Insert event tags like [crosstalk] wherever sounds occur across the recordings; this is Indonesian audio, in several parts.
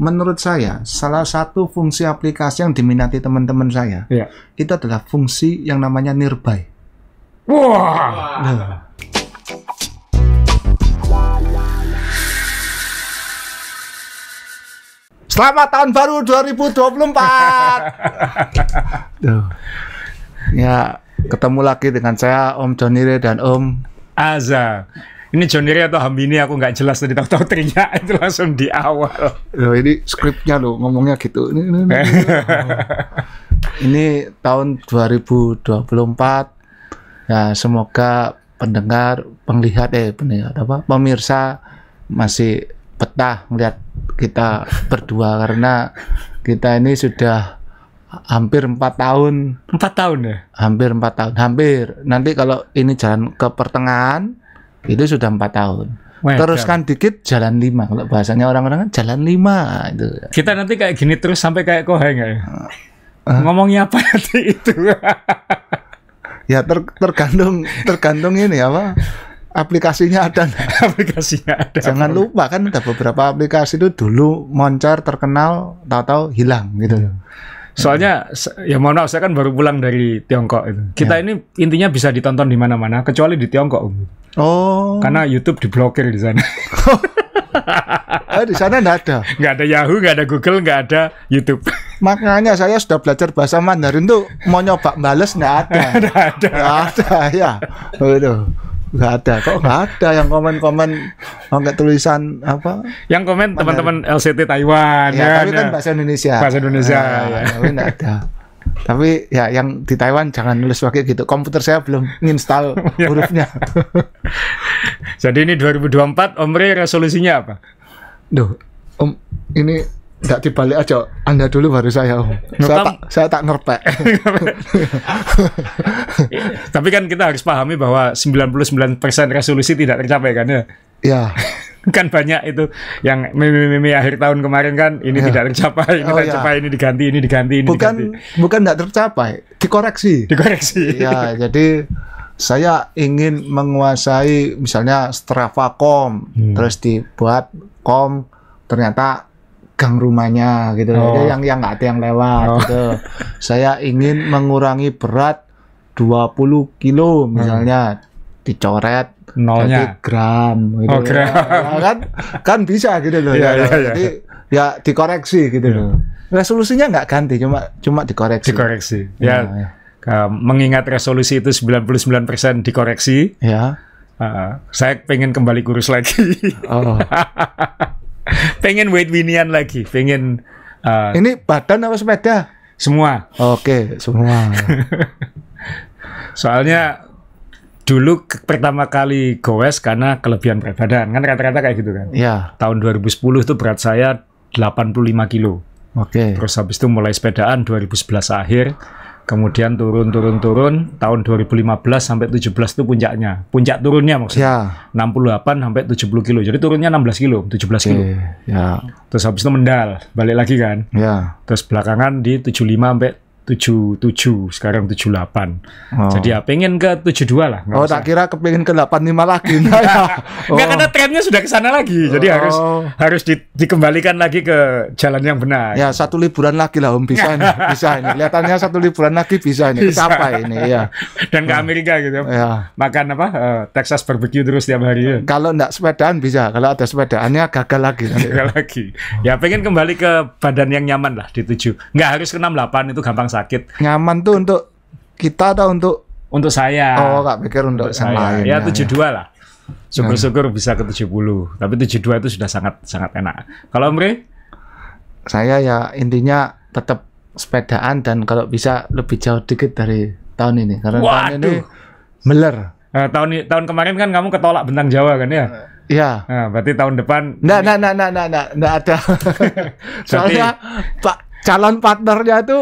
menurut saya salah satu fungsi aplikasi yang diminati teman-teman saya ya. itu adalah fungsi yang namanya nearby. Wah. Nah. Selamat tahun baru 2024. [laughs] Ya, ketemu lagi dengan saya Om Jonire dan Om Azza ini Johnny atau Hambini aku nggak jelas tadi tahu-tahu teriak [laughs] itu langsung di awal. Loh, ini skripnya lo ngomongnya gitu. Ini, ini, ini, [laughs] oh. ini tahun 2024. Ya semoga pendengar, penglihat eh pendengar apa pemirsa masih betah melihat kita berdua karena kita ini sudah hampir empat tahun. Empat tahun ya? Hampir empat tahun. Hampir. Nanti kalau ini jalan ke pertengahan, itu sudah empat tahun. Wah, Teruskan kan. dikit jalan lima kalau bahasanya orang-orang kan jalan lima itu. Kita nanti kayak gini terus sampai kayak kohe nggak ya? Uh, Ngomongnya apa nanti itu? ya ter tergantung tergantung ini apa aplikasinya ada. [laughs] aplikasinya ada. Jangan lupa kan ada beberapa aplikasi itu dulu moncer terkenal tahu-tahu hilang gitu. Soalnya ya mohon maaf saya kan baru pulang dari Tiongkok itu. Kita ya. ini intinya bisa ditonton di mana-mana kecuali di Tiongkok. Oh. Karena YouTube diblokir di sana. eh, [laughs] di sana nggak ada. Nggak ada Yahoo, nggak ada Google, nggak ada YouTube. Makanya saya sudah belajar bahasa Mandarin tuh mau nyoba bales nggak ada. [laughs] Nggak ada. Nggak ada ya. Aduh. Nggak ada. Kok nggak ada yang komen-komen nggak tulisan apa? Yang komen teman-teman LCT Taiwan. Ya, ya, tapi kan? kan bahasa Indonesia. Bahasa Indonesia. Ah, ya, ya. ya. ada. Tapi ya yang di Taiwan jangan nulis pakai gitu. Komputer saya belum nginstal [laughs] hurufnya. [laughs] Jadi ini 2024 Omri resolusinya apa? Duh, Om ini tidak dibalik aja. Anda dulu baru saya, Om. Saya tak saya tak ngerpek. [laughs] Tapi kan kita harus pahami bahwa 99% resolusi tidak tercapai kan ya. Ya. [laughs] kan banyak itu yang meme-meme akhir tahun kemarin kan ini yeah. tidak tercapai ini oh, iya. tercapai yeah. ini diganti ini diganti ini bukan diganti. bukan tidak tercapai dikoreksi dikoreksi ya jadi saya ingin menguasai misalnya com hmm. terus dibuat com ternyata gang rumahnya gitu oh. Jadi yang yang nggak ada yang lewat oh. gitu saya ingin mengurangi berat 20 kilo misalnya hmm dicoret nolnya jadi gram gitu. oh, gram. Ya, kan kan bisa gitu loh iya, ya, ya, ya. jadi ya dikoreksi gitu ya. loh resolusinya nggak ganti cuma cuma dikoreksi dikoreksi nah, ya, ya. ya. mengingat resolusi itu 99% dikoreksi ya uh, saya pengen kembali kurus lagi oh. [laughs] pengen weight winian lagi pengen uh, ini badan apa sepeda semua oke okay, semua [laughs] soalnya dulu pertama kali goes karena kelebihan berat badan kan rata-rata kayak gitu kan. Iya. Tahun 2010 itu berat saya 85 kilo. Oke. Okay. Terus habis itu mulai sepedaan 2011 akhir, kemudian turun-turun-turun tahun 2015 sampai 17 itu puncaknya. Puncak turunnya maksudnya. Yeah. Iya. 68 sampai 70 kilo. Jadi turunnya 16 kilo, 17 okay. kilo. Ya. Terus habis itu mendal, balik lagi kan. Ya. Terus belakangan di 75 sampai 77 sekarang 78 oh. jadi ya pengen ke 72 lah oh usah. tak kira kepengen ke 85 lagi [laughs] nah, ya. oh. nggak karena trennya sudah ke sana lagi jadi oh. harus harus di, dikembalikan lagi ke jalan yang benar ya satu liburan lagi lah om bisa ini [laughs] bisa ini kelihatannya satu liburan lagi bisa ini apa ini ya dan ke ya. Amerika gitu ya. makan apa uh, Texas barbecue terus tiap hari ya. kalau enggak sepedaan bisa kalau ada sepedaannya gagal lagi gagal lagi ya pengen kembali ke badan yang nyaman lah di 7 nggak harus ke 68 itu gampang saja sakit. Nyaman tuh untuk kita atau untuk untuk saya. Oh, nggak pikir untuk, untuk saya. Lain, ya, tujuh 72 ya. lah. Syukur-syukur bisa ke tujuh puluh Tapi 72 itu sudah sangat sangat enak. Kalau Omri? Saya ya intinya tetap sepedaan dan kalau bisa lebih jauh dikit dari tahun ini karena Waduh. tahun ini meler. Nah, tahun tahun kemarin kan kamu ketolak bentang Jawa kan ya? Eh, iya. Nah, berarti tahun depan nah, nah, nah, nah, nah, nah ada. [laughs] Soalnya Pak calon partnernya itu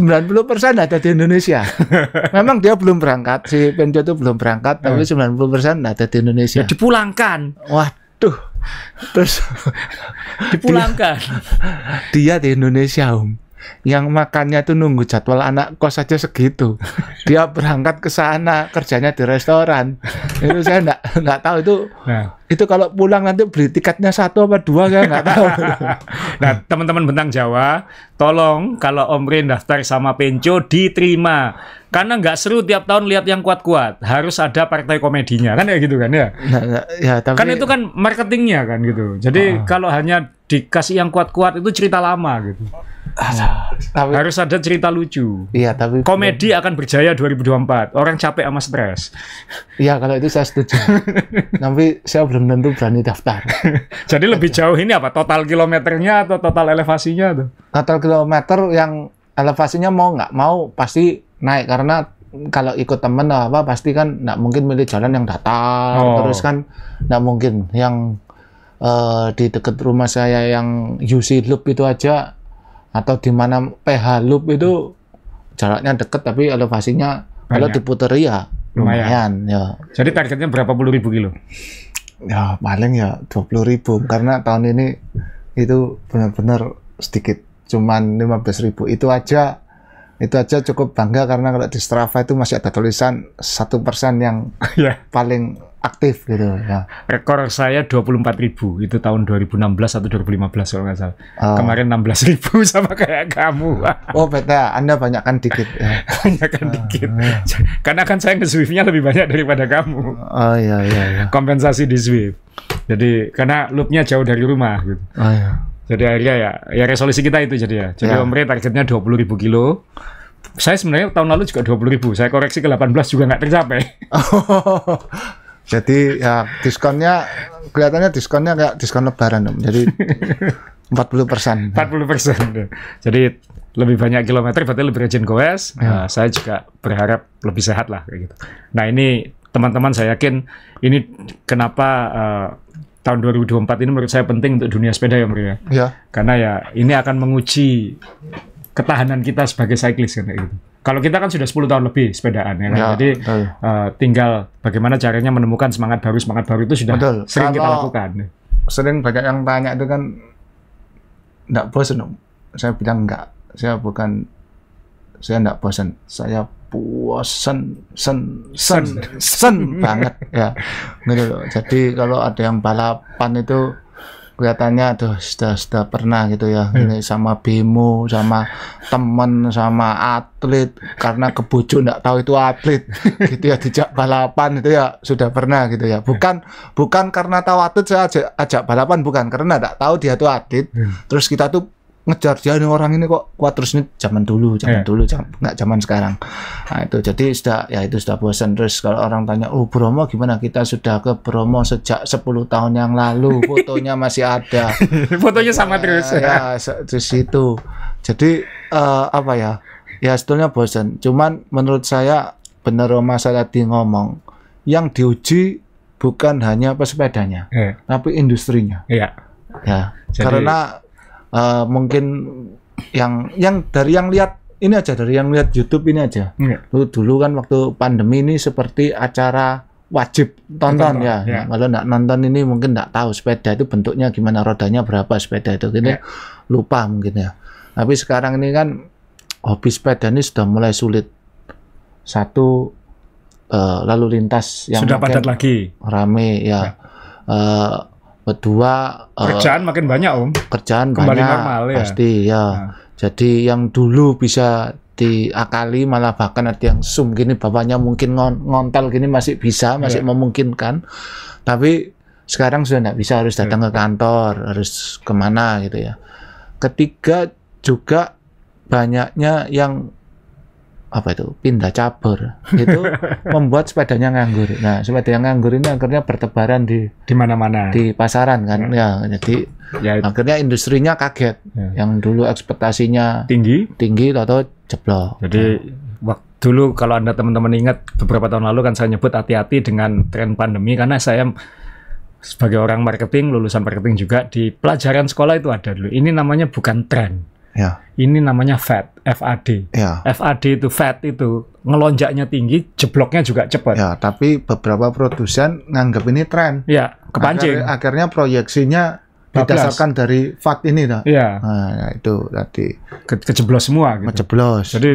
90% ada di Indonesia. [laughs] Memang dia belum berangkat, si Penjo itu belum berangkat, hmm. tapi 90% ada di Indonesia. Ya, dipulangkan. Waduh. Terus dipulangkan. [laughs] Dia, dia di Indonesia, Om yang makannya tuh nunggu jadwal anak kos aja segitu. [laughs] Dia berangkat ke sana, kerjanya di restoran. itu saya enggak enggak tahu itu. Nah. Itu kalau pulang nanti beli tiketnya satu apa dua kan enggak tahu. [laughs] nah, teman-teman bentang Jawa, tolong kalau Om Rin daftar sama Penco diterima. Karena nggak seru tiap tahun lihat yang kuat-kuat, harus ada partai komedinya kan ya gitu kan ya. Nah, ya tapi... Kan itu kan marketingnya kan gitu. Jadi oh. kalau hanya dikasih yang kuat-kuat itu cerita lama gitu. Nah, tapi, harus ada cerita lucu. Iya, tapi komedi akan berjaya 2024. Orang capek sama stres. Iya, kalau itu saya setuju. [laughs] tapi saya belum tentu berani daftar. Jadi lebih jauh ini apa? Total kilometernya atau total elevasinya tuh? Total kilometer yang elevasinya mau nggak mau pasti naik karena kalau ikut temen apa pasti kan nggak mungkin milih jalan yang datar oh. terus kan nggak mungkin yang uh, di dekat rumah saya yang UC Loop itu aja atau di mana PH Loop itu jaraknya dekat tapi elevasinya Banyak. kalau diputer ya lumayan. lumayan ya. Jadi targetnya berapa puluh ribu kilo? Ya paling ya dua puluh ribu karena tahun ini itu benar-benar sedikit cuman lima belas ribu itu aja itu aja cukup bangga karena kalau di Strava itu masih ada tulisan satu persen yang [laughs] yeah. paling aktif gitu ya. Rekor saya empat ribu itu tahun 2016 atau 2015 kalau nggak salah. Uh. Kemarin belas ribu [laughs] sama kayak kamu. Oh beda, Anda banyakkan dikit. Ya. [laughs] banyakkan uh, dikit. [laughs] Karena kan saya nge nya lebih banyak daripada kamu. Oh iya iya. iya. Kompensasi di swift. Jadi karena loopnya jauh dari rumah gitu. Oh, iya. Jadi akhirnya ya, ya resolusi kita itu jadi ya. Jadi yeah. Om targetnya 20.000 ribu kilo saya sebenarnya tahun lalu juga puluh ribu. Saya koreksi ke 18 juga nggak tercapai. Oh. Jadi ya diskonnya kelihatannya diskonnya kayak diskon lebaran dong, Jadi 40 [laughs] persen. 40 persen. Jadi lebih banyak kilometer berarti lebih rajin goes. Ya. Nah, saya juga berharap lebih sehat lah kayak gitu. Nah ini teman-teman saya yakin ini kenapa uh, tahun 2024 ini menurut saya penting untuk dunia sepeda ya Mbak ya. ya. Karena ya ini akan menguji ketahanan kita sebagai cyclist kan kayak gitu kalau kita kan sudah 10 tahun lebih sepedaan ya, kan? ya jadi uh, tinggal bagaimana caranya menemukan semangat baru semangat baru itu sudah betul. sering kalau kita lakukan sering banyak yang tanya itu kan enggak bosan saya bilang enggak saya bukan saya enggak bosan saya bosan sen sen sen, sen banget ya gitu jadi kalau ada yang balapan itu kelihatannya aduh sudah sudah pernah gitu ya hmm. ini sama Bimo, sama temen sama atlet karena kebojo nggak tahu itu atlet [laughs] gitu ya dijak balapan itu ya sudah pernah gitu ya bukan bukan karena tahu atlet saya ajak, ajak balapan bukan karena nggak tahu dia tuh atlet hmm. terus kita tuh ngejar dia ini orang ini kok kuat terus ini zaman dulu zaman yeah. dulu zaman, nggak zaman sekarang nah itu jadi sudah ya itu sudah bosan terus kalau orang tanya oh Bromo gimana kita sudah ke Bromo sejak 10 tahun yang lalu [laughs] fotonya masih ada fotonya sama ya, terus ya, ya terus itu jadi uh, apa ya ya sebetulnya bosan cuman menurut saya bener Roma tadi ngomong yang diuji bukan hanya pesepedanya yeah. tapi industrinya yeah. ya jadi, karena uh, mungkin yang yang dari yang lihat ini aja dari yang lihat YouTube ini aja. Yeah. Dulu, dulu kan waktu pandemi ini seperti acara wajib tonton, tonton ya. ya. Kalau nggak nonton ini mungkin nggak tahu sepeda itu bentuknya gimana, rodanya berapa sepeda itu. ini yeah. lupa mungkin ya. Tapi sekarang ini kan hobi sepeda ini sudah mulai sulit. Satu uh, lalu lintas yang sudah padat lagi, rame ya. Yeah. Iya. Uh, kedua eh, kerjaan uh, makin banyak om kerjaan Kembali banyak normal, ya? pasti ya nah. jadi yang dulu bisa diakali malah bahkan ada yang sum gini bapaknya mungkin ngon ngontel gini masih bisa masih yeah. memungkinkan tapi sekarang sudah tidak bisa harus ya. datang yeah. ke kantor harus kemana gitu ya ketiga juga banyaknya yang apa itu pindah cabur itu [laughs] membuat sepedanya nganggur. Nah sepeda yang nganggur ini akhirnya bertebaran di di mana-mana di pasaran kan hmm. ya jadi ya, akhirnya industrinya kaget ya. yang dulu ekspektasinya tinggi tinggi atau jeblok. Jadi ya. dulu kalau anda teman-teman ingat beberapa tahun lalu kan saya nyebut hati-hati dengan tren pandemi karena saya sebagai orang marketing lulusan marketing juga di pelajaran sekolah itu ada dulu. Ini namanya bukan tren Ya. Ini namanya Fed, FAD. Ya. FAD itu Fed itu ngelonjaknya tinggi, jebloknya juga cepat. Ya, tapi beberapa produsen nganggap ini tren. Ya, kepancing. Akhir, akhirnya proyeksinya didasarkan dari fat ini dah. Iya. Nah, ya, itu tadi ke kejeblos semua gitu. Kejeblos. Jadi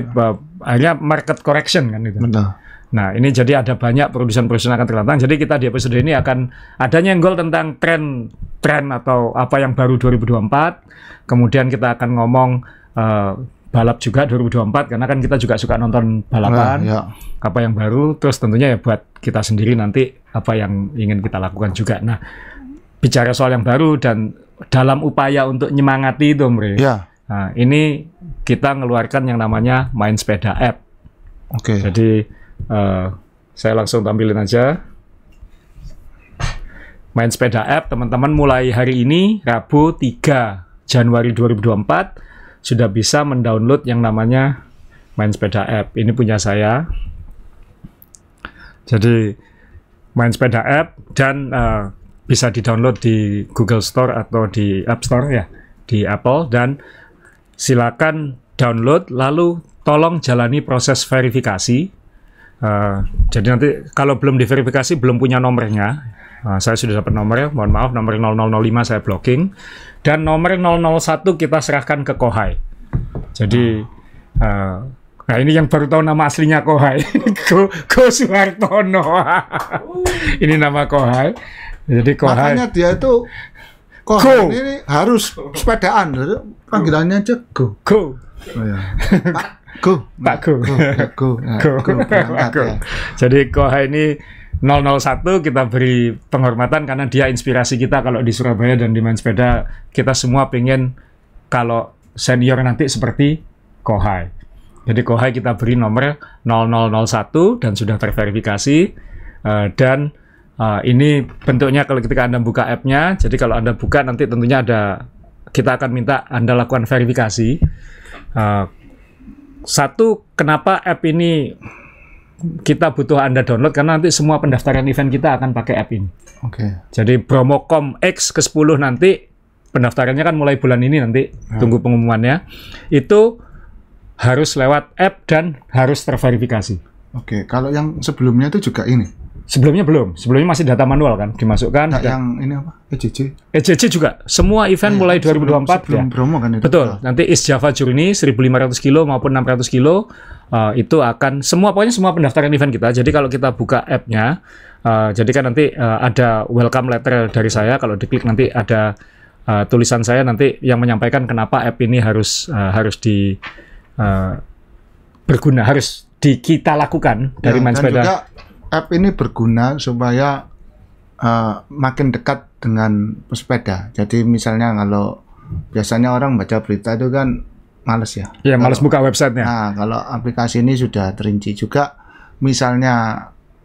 akhirnya market correction kan itu. Betul. Nah, ini jadi ada banyak produsen-produsen akan terdatang Jadi kita di episode ini akan ada nyenggol tentang tren tren atau apa yang baru 2024. Kemudian kita akan ngomong uh, balap juga 2024 karena kan kita juga suka nonton balapan. Ya, ya. Apa yang baru terus tentunya ya buat kita sendiri nanti apa yang ingin kita lakukan juga. Nah, bicara soal yang baru dan dalam upaya untuk nyemangati itu, Mre. Ya. Nah, ini kita ngeluarkan yang namanya main sepeda app. Oke. Okay. Jadi Uh, saya langsung tampilin aja. Main sepeda app, teman-teman mulai hari ini, Rabu 3 Januari 2024, sudah bisa mendownload yang namanya main sepeda app. Ini punya saya. Jadi, main sepeda app dan uh, bisa di-download di Google Store atau di App Store ya, di Apple. Dan silakan download, lalu tolong jalani proses verifikasi Eh, jadi nanti kalau belum diverifikasi belum punya nomornya. Uh, saya sudah dapat nomornya, mohon maaf nomor 0005 saya blocking dan nomor 001 kita serahkan ke Kohai. Jadi uh, nah ini yang baru tahu nama aslinya Kohai. [laughs] Go, Go Suhartono. [laughs] ini nama Kohai. Jadi Kohai. Makanya dia itu Kohai go. ini harus sepedaan. Panggilannya aja Go. Go. Oh, ya. [laughs] Go. Pak Go. Go. Go. Go. Go. Jadi Koha ini 001 kita beri penghormatan karena dia inspirasi kita kalau di Surabaya dan di main sepeda kita semua pengen kalau senior nanti seperti Kohai. Jadi Kohai kita beri nomor 0001 dan sudah terverifikasi eh, dan eh, ini bentuknya kalau ketika Anda buka app-nya, jadi kalau Anda buka nanti tentunya ada kita akan minta Anda lakukan verifikasi. Eh, satu, kenapa app ini kita butuh Anda download karena nanti semua pendaftaran event kita akan pakai app ini. Oke. Okay. Jadi promocom X ke-10 nanti pendaftarannya kan mulai bulan ini nanti ya. tunggu pengumumannya. Itu harus lewat app dan harus terverifikasi. Oke, okay. kalau yang sebelumnya itu juga ini Sebelumnya belum, sebelumnya masih data manual kan dimasukkan. Nah, yang ini apa? ECC. ECC juga. Semua event nah, mulai 2024 sebelum, ya. sebelum ya. promo kan itu. Betul. Iya. Nanti East Java Journey 1500 kilo maupun 600 kilo uh, itu akan semua pokoknya semua pendaftaran event kita. Jadi kalau kita buka app-nya, uh, jadi kan nanti uh, ada welcome letter dari saya kalau diklik nanti ada uh, tulisan saya nanti yang menyampaikan kenapa app ini harus uh, harus di uh, berguna, harus di kita lakukan dari ya, main sepeda app ini berguna supaya uh, makin dekat dengan pesepeda. Jadi misalnya kalau biasanya orang baca berita itu kan males ya. Iya, males buka websitenya. Nah, kalau aplikasi ini sudah terinci juga. Misalnya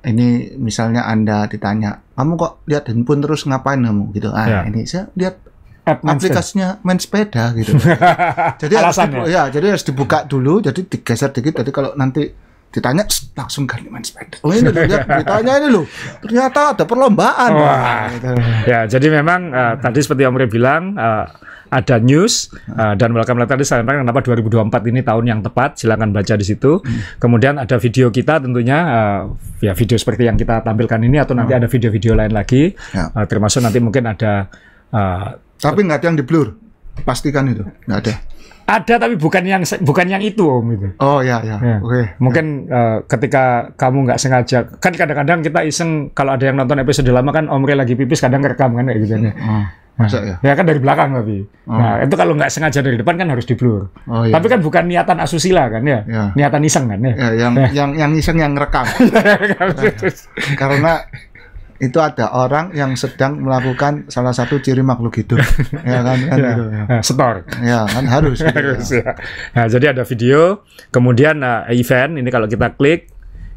ini misalnya Anda ditanya, kamu kok lihat handphone terus ngapain kamu gitu. Ah, yeah. ini saya lihat App aplikasinya main sepeda gitu. [laughs] jadi harus dibuka, ya, jadi harus dibuka dulu, jadi digeser dikit. Jadi kalau nanti ditanya langsung ganti sepeda. Oh ini lihat ditanya ini loh, ternyata ada perlombaan. Wah. Nah, gitu. Ya jadi memang uh, tadi seperti Om Re bilang. Uh, ada news uh, dan welcome letter tadi saya sampaikan kenapa 2024 ini tahun yang tepat silakan baca di situ hmm. kemudian ada video kita tentunya uh, ya video seperti yang kita tampilkan ini atau nanti hmm. ada video-video lain lagi ya. uh, termasuk nanti mungkin ada uh, tapi nggak ada yang di blur pastikan itu nggak ada ada tapi bukan yang bukan yang itu om itu. Oh ya ya. ya. Oke. Okay. Mungkin ya. Uh, ketika kamu nggak sengaja kan kadang-kadang kita iseng kalau ada yang nonton episode lama kan Omri lagi pipis kadang rekam kan kayak gitu kan ya. Hmm. Nah, Masa ya? Ya kan dari belakang tapi. oh. Nah, itu kalau nggak sengaja dari depan kan harus blur Oh, iya. Tapi kan bukan niatan asusila kan ya. ya. Niatan iseng kan ya. ya yang ya. yang yang iseng yang rekam. [laughs] Karena itu ada orang yang sedang melakukan salah satu ciri makhluk hidup [laughs] ya kan, kan ya, gitu, ya. setor ya kan harus gitu, ya. harus ya. ya. Nah, jadi ada video kemudian uh, event ini kalau kita klik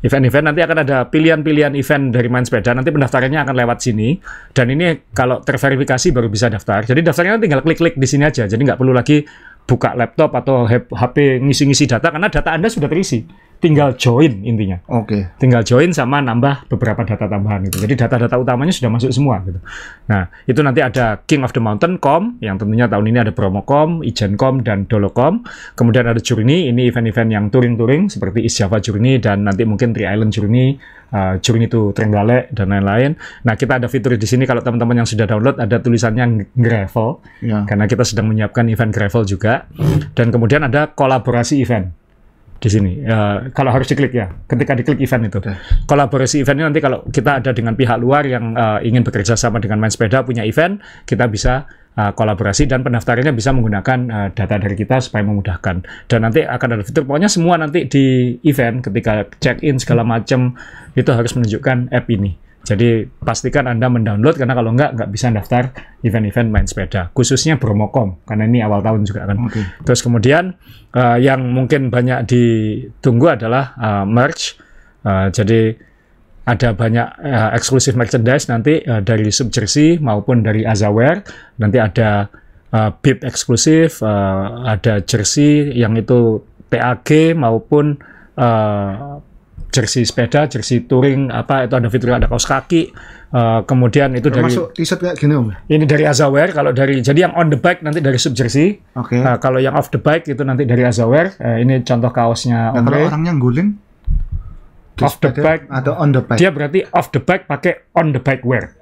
event-event nanti akan ada pilihan-pilihan event dari main sepeda nanti pendaftarannya akan lewat sini dan ini kalau terverifikasi baru bisa daftar jadi daftarnya tinggal klik-klik di sini aja jadi nggak perlu lagi buka laptop atau HP ngisi-ngisi data karena data Anda sudah terisi. Tinggal join intinya. Oke. Okay. Tinggal join sama nambah beberapa data tambahan itu Jadi data-data utamanya sudah masuk semua gitu. Nah, itu nanti ada King of the Mountain com yang tentunya tahun ini ada promo com ijen com dan Dolo.com. Kemudian ada Journey, ini event-event yang touring-touring seperti East Java Journey dan nanti mungkin Three Island Journey uh, itu Trenggale dan lain-lain. Nah, kita ada fitur di sini kalau teman-teman yang sudah download ada tulisannya gravel ya. karena kita sedang menyiapkan event gravel juga. Dan kemudian ada kolaborasi event di sini. Uh, kalau harus diklik ya, ketika diklik event itu. Kolaborasi event ini nanti kalau kita ada dengan pihak luar yang uh, ingin bekerja sama dengan main sepeda punya event, kita bisa Uh, kolaborasi dan pendaftarannya bisa menggunakan uh, data dari kita supaya memudahkan. Dan nanti akan ada fitur pokoknya semua nanti di event ketika check-in segala macam itu harus menunjukkan app ini. Jadi pastikan Anda mendownload karena kalau nggak nggak bisa daftar event-event main sepeda, khususnya Bromocom karena ini awal tahun juga kan. Okay. Terus kemudian uh, yang mungkin banyak ditunggu adalah uh, merge. Uh, jadi ada banyak uh, eksklusif merchandise nanti uh, dari Subjersey maupun dari Azaware. Nanti ada uh, bib eksklusif, uh, ada jersey yang itu TAG maupun uh, jersey sepeda, jersey touring apa itu ada fitur ada kaos kaki. Uh, kemudian itu Termasuk dari t gini om. Ya? Ini dari Azaware kalau dari jadi yang on the bike nanti dari Subjersey. Oke. Okay. Uh, kalau yang off the bike itu nanti dari Azaware. Uh, ini contoh kaosnya Nah, kalau orangnya guling off the bike atau on the bike? Dia berarti off the back pakai on the back wear.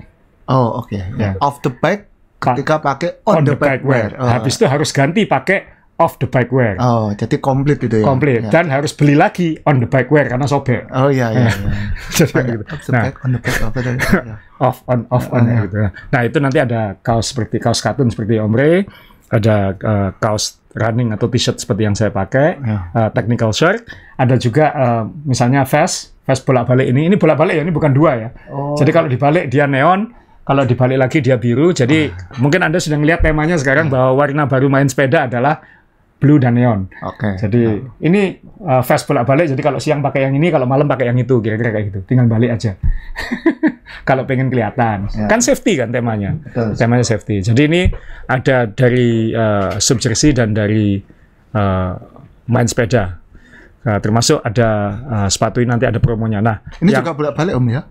Oh oke. Okay. Ya. Yeah. Off the back ketika pakai on, on the, the bike, back wear. wear. Oh. Habis itu harus ganti pakai off the back wear. Oh, jadi komplit gitu ya. Komplit yeah. dan harus beli lagi on the back wear karena sobek. Oh iya iya. iya. [laughs] jadi gitu. nah, on the back off, the back ya. [laughs] off on off on oh, yeah. gitu. Nah, itu nanti ada kaos seperti kaos katun seperti Omre, ada uh, kaos running atau t-shirt seperti yang saya pakai, yeah. Ya. uh, technical shirt, ada juga uh, misalnya vest, vest bolak-balik ini. Ini bolak-balik ya, ini bukan dua ya. Oh. Jadi kalau dibalik dia neon, kalau dibalik lagi dia biru. Jadi oh. mungkin Anda sedang melihat temanya sekarang hmm. bahwa warna baru main sepeda adalah blue dan neon. Oke. Okay. Jadi nah. ini uh, fast bolak balik. Jadi kalau siang pakai yang ini, kalau malam pakai yang itu, kira-kira kayak gitu. Tinggal balik aja. [laughs] kalau pengen kelihatan, ya. kan safety kan temanya. Betul. Temanya safety. Jadi ini ada dari uh, subjersi dan dari uh, main sepeda. Uh, termasuk ada uh, sepatu ini nanti ada promonya. Nah, ini yang, juga bolak balik om ya?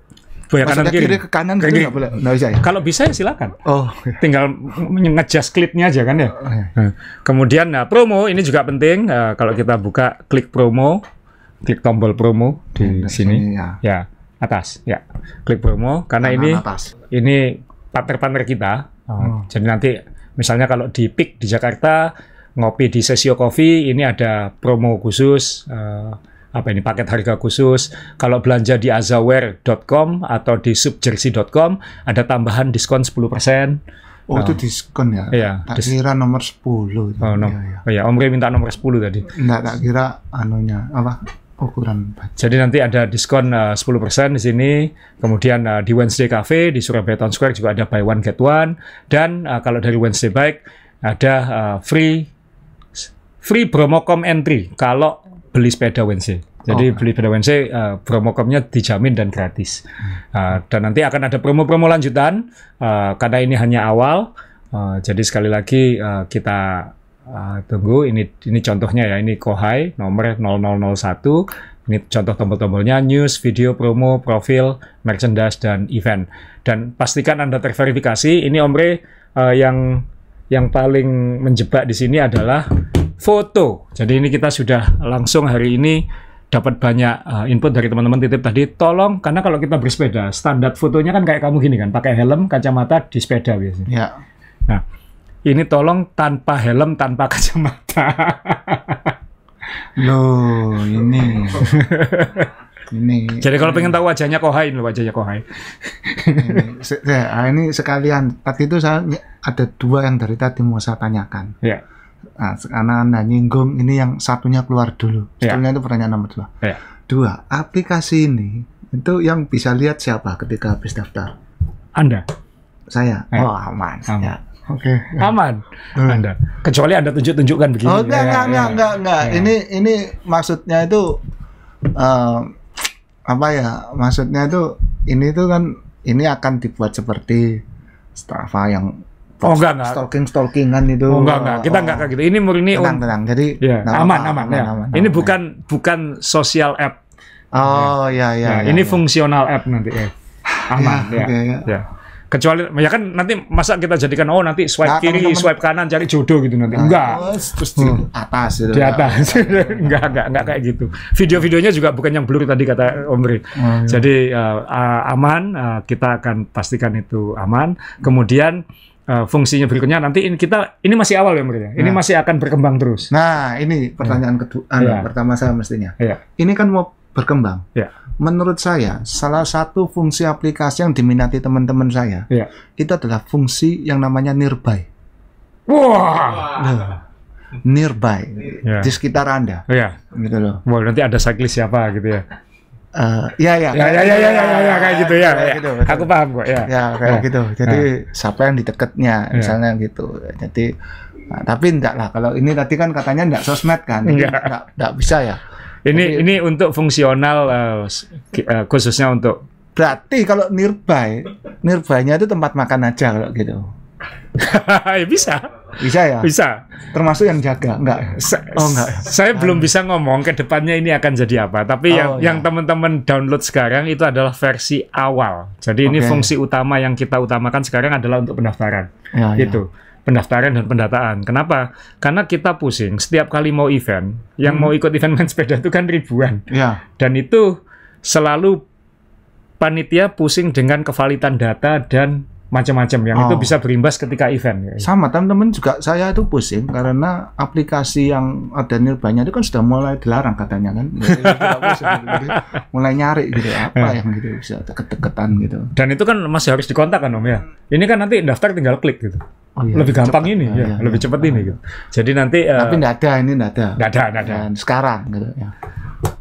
Boya kanan kiri. kiri ke kanan kiri. Gitu boleh. Nggak bisa ya? Kalau bisa ya silakan. Oh. Tinggal ngejas klipnya aja kan ya. Oh, iya. Nah, kemudian nah promo ini juga penting uh, kalau kita buka klik promo, klik tombol promo di, di sini. ya. ya atas ya klik promo karena Kanan ini atas. ini partner-partner kita oh, oh. jadi nanti misalnya kalau di PIK di Jakarta ngopi di Sesio Coffee ini ada promo khusus uh, apa ini paket harga khusus. Kalau belanja di azaware.com atau di subjersey.com ada tambahan diskon 10%. Oh, oh, itu nah. diskon ya? Iya. Tak dis kira nomor 10. Oh, no. iya, iya. Oh, iya, Om Rey minta nomor 10 tadi. Enggak, tak kira anunya, apa, ukuran baja. Jadi nanti ada diskon eh, uh, 10% di sini. Kemudian uh, di Wednesday Cafe di Surabaya Town Square juga ada buy one get one. Dan uh, kalau dari Wednesday Bike ada uh, free free com entry kalau beli sepeda Wednesday. Jadi oh. beli sepeda Wednesday uh, eh, promo dijamin dan gratis. Uh, dan nanti akan ada promo-promo lanjutan uh, karena ini hanya awal. Uh, jadi sekali lagi uh, kita uh, tunggu ini ini contohnya ya ini Kohai nomor 0001 ini contoh tombol-tombolnya news, video, promo, profil, merchandise dan event. Dan pastikan Anda terverifikasi. Ini Omre uh, yang yang paling menjebak di sini adalah foto. Jadi ini kita sudah langsung hari ini dapat banyak uh, input dari teman-teman titip tadi. Tolong karena kalau kita bersepeda, standar fotonya kan kayak kamu gini kan, pakai helm, kacamata di sepeda biasanya. Ya. Nah, ini tolong tanpa helm, tanpa [laughs] kacamata. Loh, ini. [laughs] Ini. Jadi kalau pengen tahu wajahnya Kohai ini wajahnya Kohai. ini, ya, ah, ini sekalian tadi itu saya ada dua yang dari tadi mau saya tanyakan. ya Nah, karena anda nyinggung ini yang satunya keluar dulu. Satunya ya. itu pertanyaan nomor dua. ya. Dua aplikasi ini itu yang bisa lihat siapa ketika habis daftar? Anda. Saya. ya. Oh aman. Aman. Ya. Oke. Okay. Aman. Hmm. Anda. Kecuali Anda tunjuk-tunjukkan begini. Oh, enggak, ya, ya, enggak, enggak, enggak, ya. Ini ini maksudnya itu eh, apa ya maksudnya itu ini tuh kan ini akan dibuat seperti Strava yang Oh enggak enggak. Stalking stalkingan itu. Oh enggak enggak. Kita oh. enggak kayak gitu. Ini murni tenang, un... tenang. Jadi ya, aman, aman, aman, ya. aman, Ini bukan bukan sosial app. Oh ya ya. ya, ya ini ya. fungsional app nanti ya. [sighs] Aman ya. ya. Okay, ya. ya kecuali ya kan nanti masa kita jadikan oh nanti swipe nah, kiri temen swipe kanan cari jodoh gitu nanti nah, enggak terus di hmm. atas gitu. di atas [laughs] enggak enggak enggak kayak gitu video-videonya juga bukan yang blur tadi kata Omri oh, iya. jadi uh, aman uh, kita akan pastikan itu aman kemudian uh, fungsinya berikutnya nanti ini kita ini masih awal ya ya ini nah. masih akan berkembang terus. Nah, ini pertanyaan ya. kedua anu, ya. pertama saya mestinya. Ya. Ini kan mau berkembang. Ya. Menurut saya, salah satu fungsi aplikasi yang diminati teman-teman saya ya. itu adalah fungsi yang namanya nearby. Wah. Wow. Nearby, ya. di sekitar anda. Ya. Gitu loh. Wow, nanti ada cyclist siapa gitu ya. Uh, ya, ya, ya, ya, ya, ya, ya, ya, ya, kayak gitu ya. Kayak ya. gitu, Aku paham kok ya. Ya kayak ya. gitu. Ya. Jadi ya. siapa yang di dekatnya, ya. misalnya ya. gitu. Jadi, nah, tapi enggak lah. Kalau ini tadi kan katanya enggak sosmed kan, enggak, enggak, enggak bisa ya ini okay. ini untuk fungsional uh, khususnya untuk berarti kalau nearby nearby-nya itu tempat makan aja kalau gitu [laughs] ya bisa. Bisa ya? Bisa. Termasuk yang jaga, enggak? Ya? Sa oh, enggak. Ya? Saya belum bisa ngomong ke depannya ini akan jadi apa, tapi oh, yang ya. yang teman-teman download sekarang itu adalah versi awal. Jadi okay. ini fungsi utama yang kita utamakan sekarang adalah untuk pendaftaran. Ya, ya. gitu Ya pendaftaran dan pendataan. Kenapa? Karena kita pusing. Setiap kali mau event, yang hmm. mau ikut event [laughs] main sepeda itu kan ribuan. Ya. Dan itu selalu panitia pusing dengan kevalitan data dan macam-macam yang oh. itu bisa berimbas ketika event. Ya. Sama teman-teman juga saya itu pusing karena aplikasi yang ada nirbanya itu kan sudah mulai dilarang katanya kan. [laughs] mulai nyari gitu apa eh. yang gitu bisa deket-deketan gitu. Dan itu kan masih harus dikontak kan Om ya. Ini kan nanti daftar tinggal klik gitu. Oh, iya, lebih gampang cepet, ini, ya, ah, iya, lebih iya, cepat iya. ini. Ah. Gitu. Jadi nanti. Eh, Tapi uh, ada ini, tidak ada. Tidak ada, tidak ada. sekarang, gitu. Ya.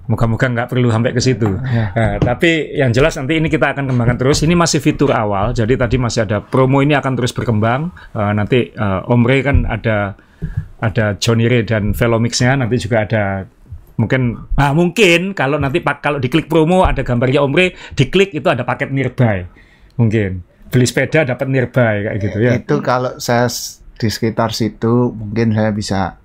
Moga-moga nggak perlu sampai ke situ. Ya. Nah, tapi yang jelas nanti ini kita akan kembangkan terus. Ini masih fitur awal, jadi tadi masih ada promo ini akan terus berkembang. Uh, nanti uh, eh, Om kan ada ada Johnny Ray dan Velomixnya. Nanti juga ada mungkin nah mungkin kalau nanti pak kalau diklik promo ada gambarnya Om Ray, diklik itu ada paket nearby mungkin beli sepeda dapat nearby kayak gitu ya. Itu kalau saya di sekitar situ mungkin saya bisa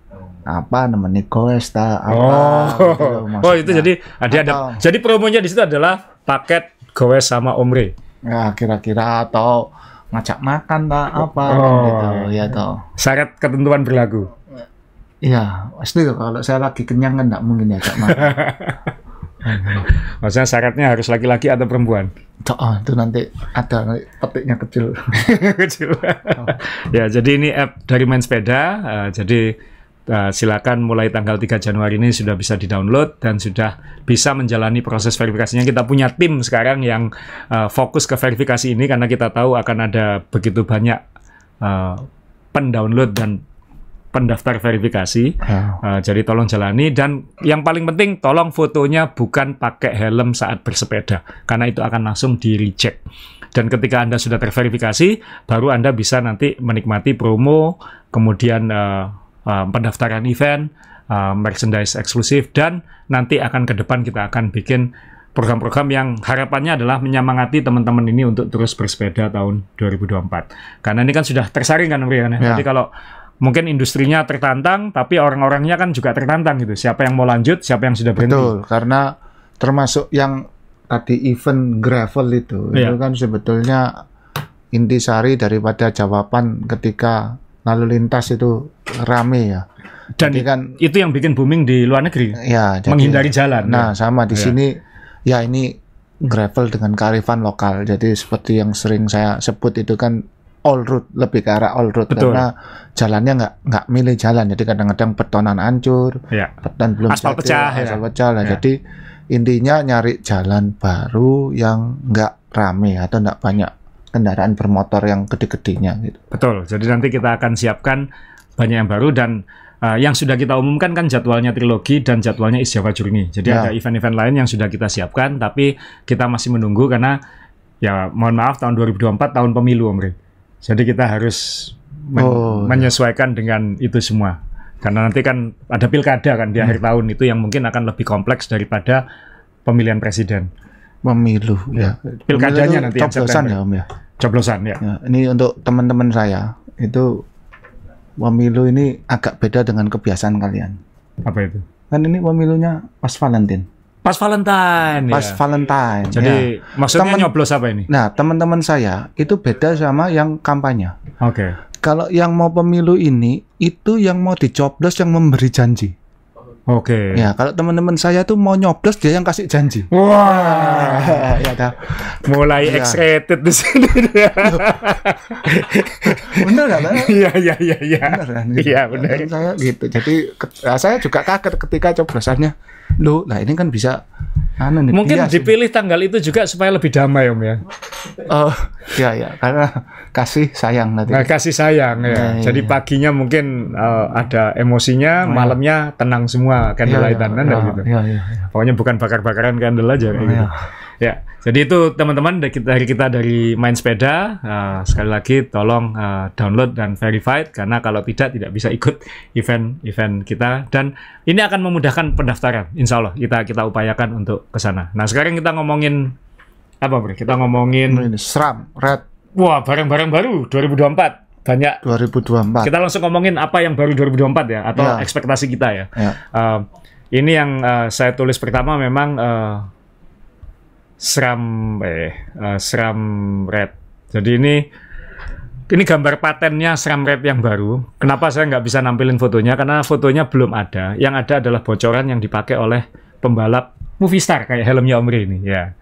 apa namanya ta apa oh. gitu loh, oh itu jadi ada ada jadi promonya di situ adalah paket Goes sama Omri ya kira-kira atau ngajak makan tak apa oh. gitu ya toh syarat ketentuan berlaku iya pasti kalau saya lagi kenyang kan tidak mungkin ngacak ya makan [laughs] Maksudnya syaratnya harus laki-laki atau perempuan? Oh, itu nanti ada petiknya kecil. [laughs] kecil. Oh. ya, jadi ini app dari main sepeda. Uh, jadi Uh, silakan mulai tanggal 3 Januari ini sudah bisa di-download dan sudah bisa menjalani proses verifikasinya. Kita punya tim sekarang yang uh, fokus ke verifikasi ini karena kita tahu akan ada begitu banyak uh, pendownload dan pendaftar verifikasi. Uh, jadi tolong jalani dan yang paling penting tolong fotonya bukan pakai helm saat bersepeda karena itu akan langsung di-reject dan ketika Anda sudah terverifikasi, baru Anda bisa nanti menikmati promo, kemudian uh, um, pendaftaran event, um, merchandise eksklusif, dan nanti akan ke depan kita akan bikin program-program yang harapannya adalah menyemangati teman-teman ini untuk terus bersepeda tahun 2024. Karena ini kan sudah tersaring kan, Rian. Ya? ya. Jadi kalau mungkin industrinya tertantang, tapi orang-orangnya kan juga tertantang gitu. Siapa yang mau lanjut, siapa yang sudah berhenti. Betul, karena termasuk yang tadi event gravel itu, ya. itu kan sebetulnya inti sari daripada jawaban ketika lalu lintas itu rame ya. Dan jadi kan itu yang bikin booming di luar negeri. Ya, jadi, menghindari jalan. Nah, ya. sama di ya. sini ya ini gravel dengan kearifan lokal. Jadi seperti yang sering saya sebut itu kan all road lebih ke arah all road Betul. karena jalannya nggak nggak milih jalan. Jadi kadang-kadang betonan hancur, ya. beton belum aspal jadi, pecah, aspal ya. pecah lah. Ya. Jadi intinya nyari jalan baru yang nggak rame atau nggak banyak kendaraan bermotor yang gede-gedenya gitu. Betul. Jadi nanti kita akan siapkan banyak yang baru dan uh, yang sudah kita umumkan kan jadwalnya trilogi dan jadwalnya East Java Journey. Jadi ya. ada event-event lain yang sudah kita siapkan tapi kita masih menunggu karena ya mohon maaf tahun 2024 tahun pemilu Omri. Jadi kita harus men oh, ya. menyesuaikan dengan itu semua. Karena nanti kan ada pilkada kan di hmm. akhir tahun itu yang mungkin akan lebih kompleks daripada pemilihan presiden. Pemilu ya. Pilkadanya Pemilu nanti coblosan ya Om ya coblosan ya. ya ini untuk teman-teman saya itu pemilu ini agak beda dengan kebiasaan kalian. Apa itu? Kan ini pemilunya pas Valentine. Pas Valentine. Pas ya. Valentine. Jadi ya. maksudnya temen, nyoblos apa ini? Nah, teman-teman saya itu beda sama yang kampanye. Oke. Okay. Kalau yang mau pemilu ini itu yang mau dicoblos yang memberi janji. Oke. Okay. Ya, kalau teman-teman saya tuh mau nyoblos dia yang kasih janji. Wah. Wow. [laughs] ya dah. Mulai ya. excited di sini. bener nggak kan? Iya, iya, iya, iya. Kan? Iya, Iya, Ya, bener. Kan? Saya gitu. Jadi saya juga kaget ketika coblosannya. Loh, nah ini kan bisa Anu mungkin bias, dipilih tanggal itu juga supaya lebih damai om ya oh ya ya karena kasih sayang nanti nah, kasih sayang ya, ya, ya jadi ya. paginya mungkin uh, ada emosinya oh, iya. malamnya tenang semua candlelightan iya, iya. ya, ya, ya, gitu ya, ya, ya. pokoknya bukan bakar-bakaran candle aja oh, gitu ya, ya. Jadi itu teman-teman dari kita dari, main sepeda uh, sekali lagi tolong uh, download dan verified karena kalau tidak tidak bisa ikut event-event kita dan ini akan memudahkan pendaftaran Insya Allah kita kita upayakan untuk ke sana. Nah sekarang kita ngomongin apa bro? Kita ngomongin SRAM Red. Wah barang-barang baru 2024 banyak 2024. Kita langsung ngomongin apa yang baru 2024 ya atau ya. ekspektasi kita ya. ya. Uh, ini yang uh, saya tulis pertama memang uh, SRAM eh uh, eh, SRAM Red. Jadi ini ini gambar patennya SRAM Red yang baru. Kenapa saya nggak bisa nampilin fotonya? Karena fotonya belum ada. Yang ada adalah bocoran yang dipakai oleh pembalap movie star kayak helmnya Omri ini. Ya.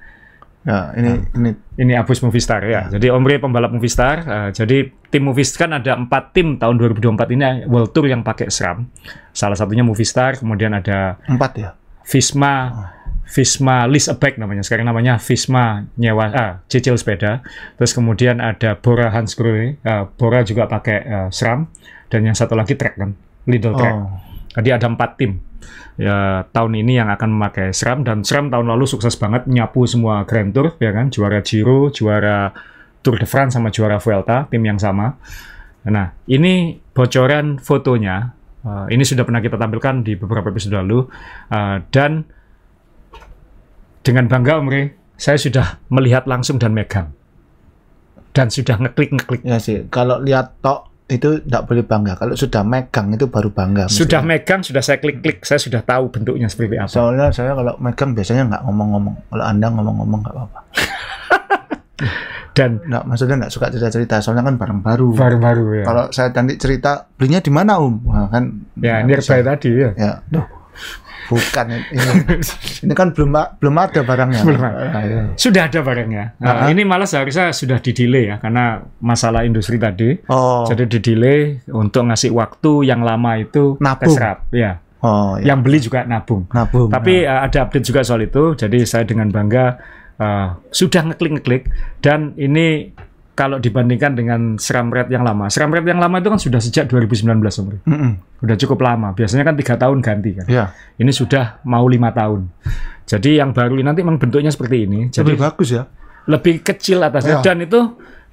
Ya ini nah, ini ini Abus Movie Star ya. ya. Jadi Omri pembalap Movie Star. Uh, jadi tim Movie kan ada empat tim tahun 2024 ini eh, World Tour yang pakai SRAM. Salah satunya Movie Star, kemudian ada empat ya. Visma, oh. Visma Lease a Bike namanya sekarang namanya Visma nyewa ah, cicil sepeda terus kemudian ada Bora Hansgrohe uh, eh, Bora juga pakai uh, eh, SRAM dan yang satu lagi Trek kan Lidl Trek oh. jadi ada empat tim ya tahun ini yang akan memakai SRAM dan SRAM tahun lalu sukses banget nyapu semua Grand Tour ya kan juara Giro juara Tour de France sama juara Vuelta tim yang sama nah ini bocoran fotonya uh, ini sudah pernah kita tampilkan di beberapa episode lalu uh, dan dengan bangga Omri, saya sudah melihat langsung dan megang. Dan sudah ngeklik-ngeklik. Ya sih, kalau lihat tok itu tidak boleh bangga. Kalau sudah megang itu baru bangga. Misalnya. Sudah megang, sudah saya klik-klik, saya sudah tahu bentuknya seperti apa. Soalnya saya kalau megang biasanya nggak ngomong-ngomong. Kalau Anda ngomong-ngomong nggak apa-apa. [laughs] Dan nggak maksudnya nggak suka cerita-cerita, soalnya kan barang baru. baru baru ya. Kalau saya nanti cerita belinya di mana Um? Wah kan. Ya, saya tadi ya. Ya, Duh, bukan ini, ini kan belum belum ada barangnya. Belum ada. Ah, iya. Sudah ada barangnya. Nah, uh ini malah seharusnya sudah didelay ya karena masalah industri tadi. Oh. Jadi didelay untuk ngasih waktu yang lama itu nabung. terserap. Ya. Oh, ya. Yang beli juga nabung. Nabung. Tapi ya. Eh, ada update juga soal itu. Jadi saya dengan bangga uh, sudah ngeklik ngeklik dan ini kalau dibandingkan dengan seram rate yang lama. Seram rate yang lama itu kan sudah sejak 2019, Om. Mm -mm. Udah cukup lama. Biasanya kan tiga tahun ganti kan. Yeah. Ini sudah mau lima tahun. Jadi yang baru ini nanti memang bentuknya seperti ini. Jadi lebih bagus ya. Lebih kecil atasnya yeah. dan itu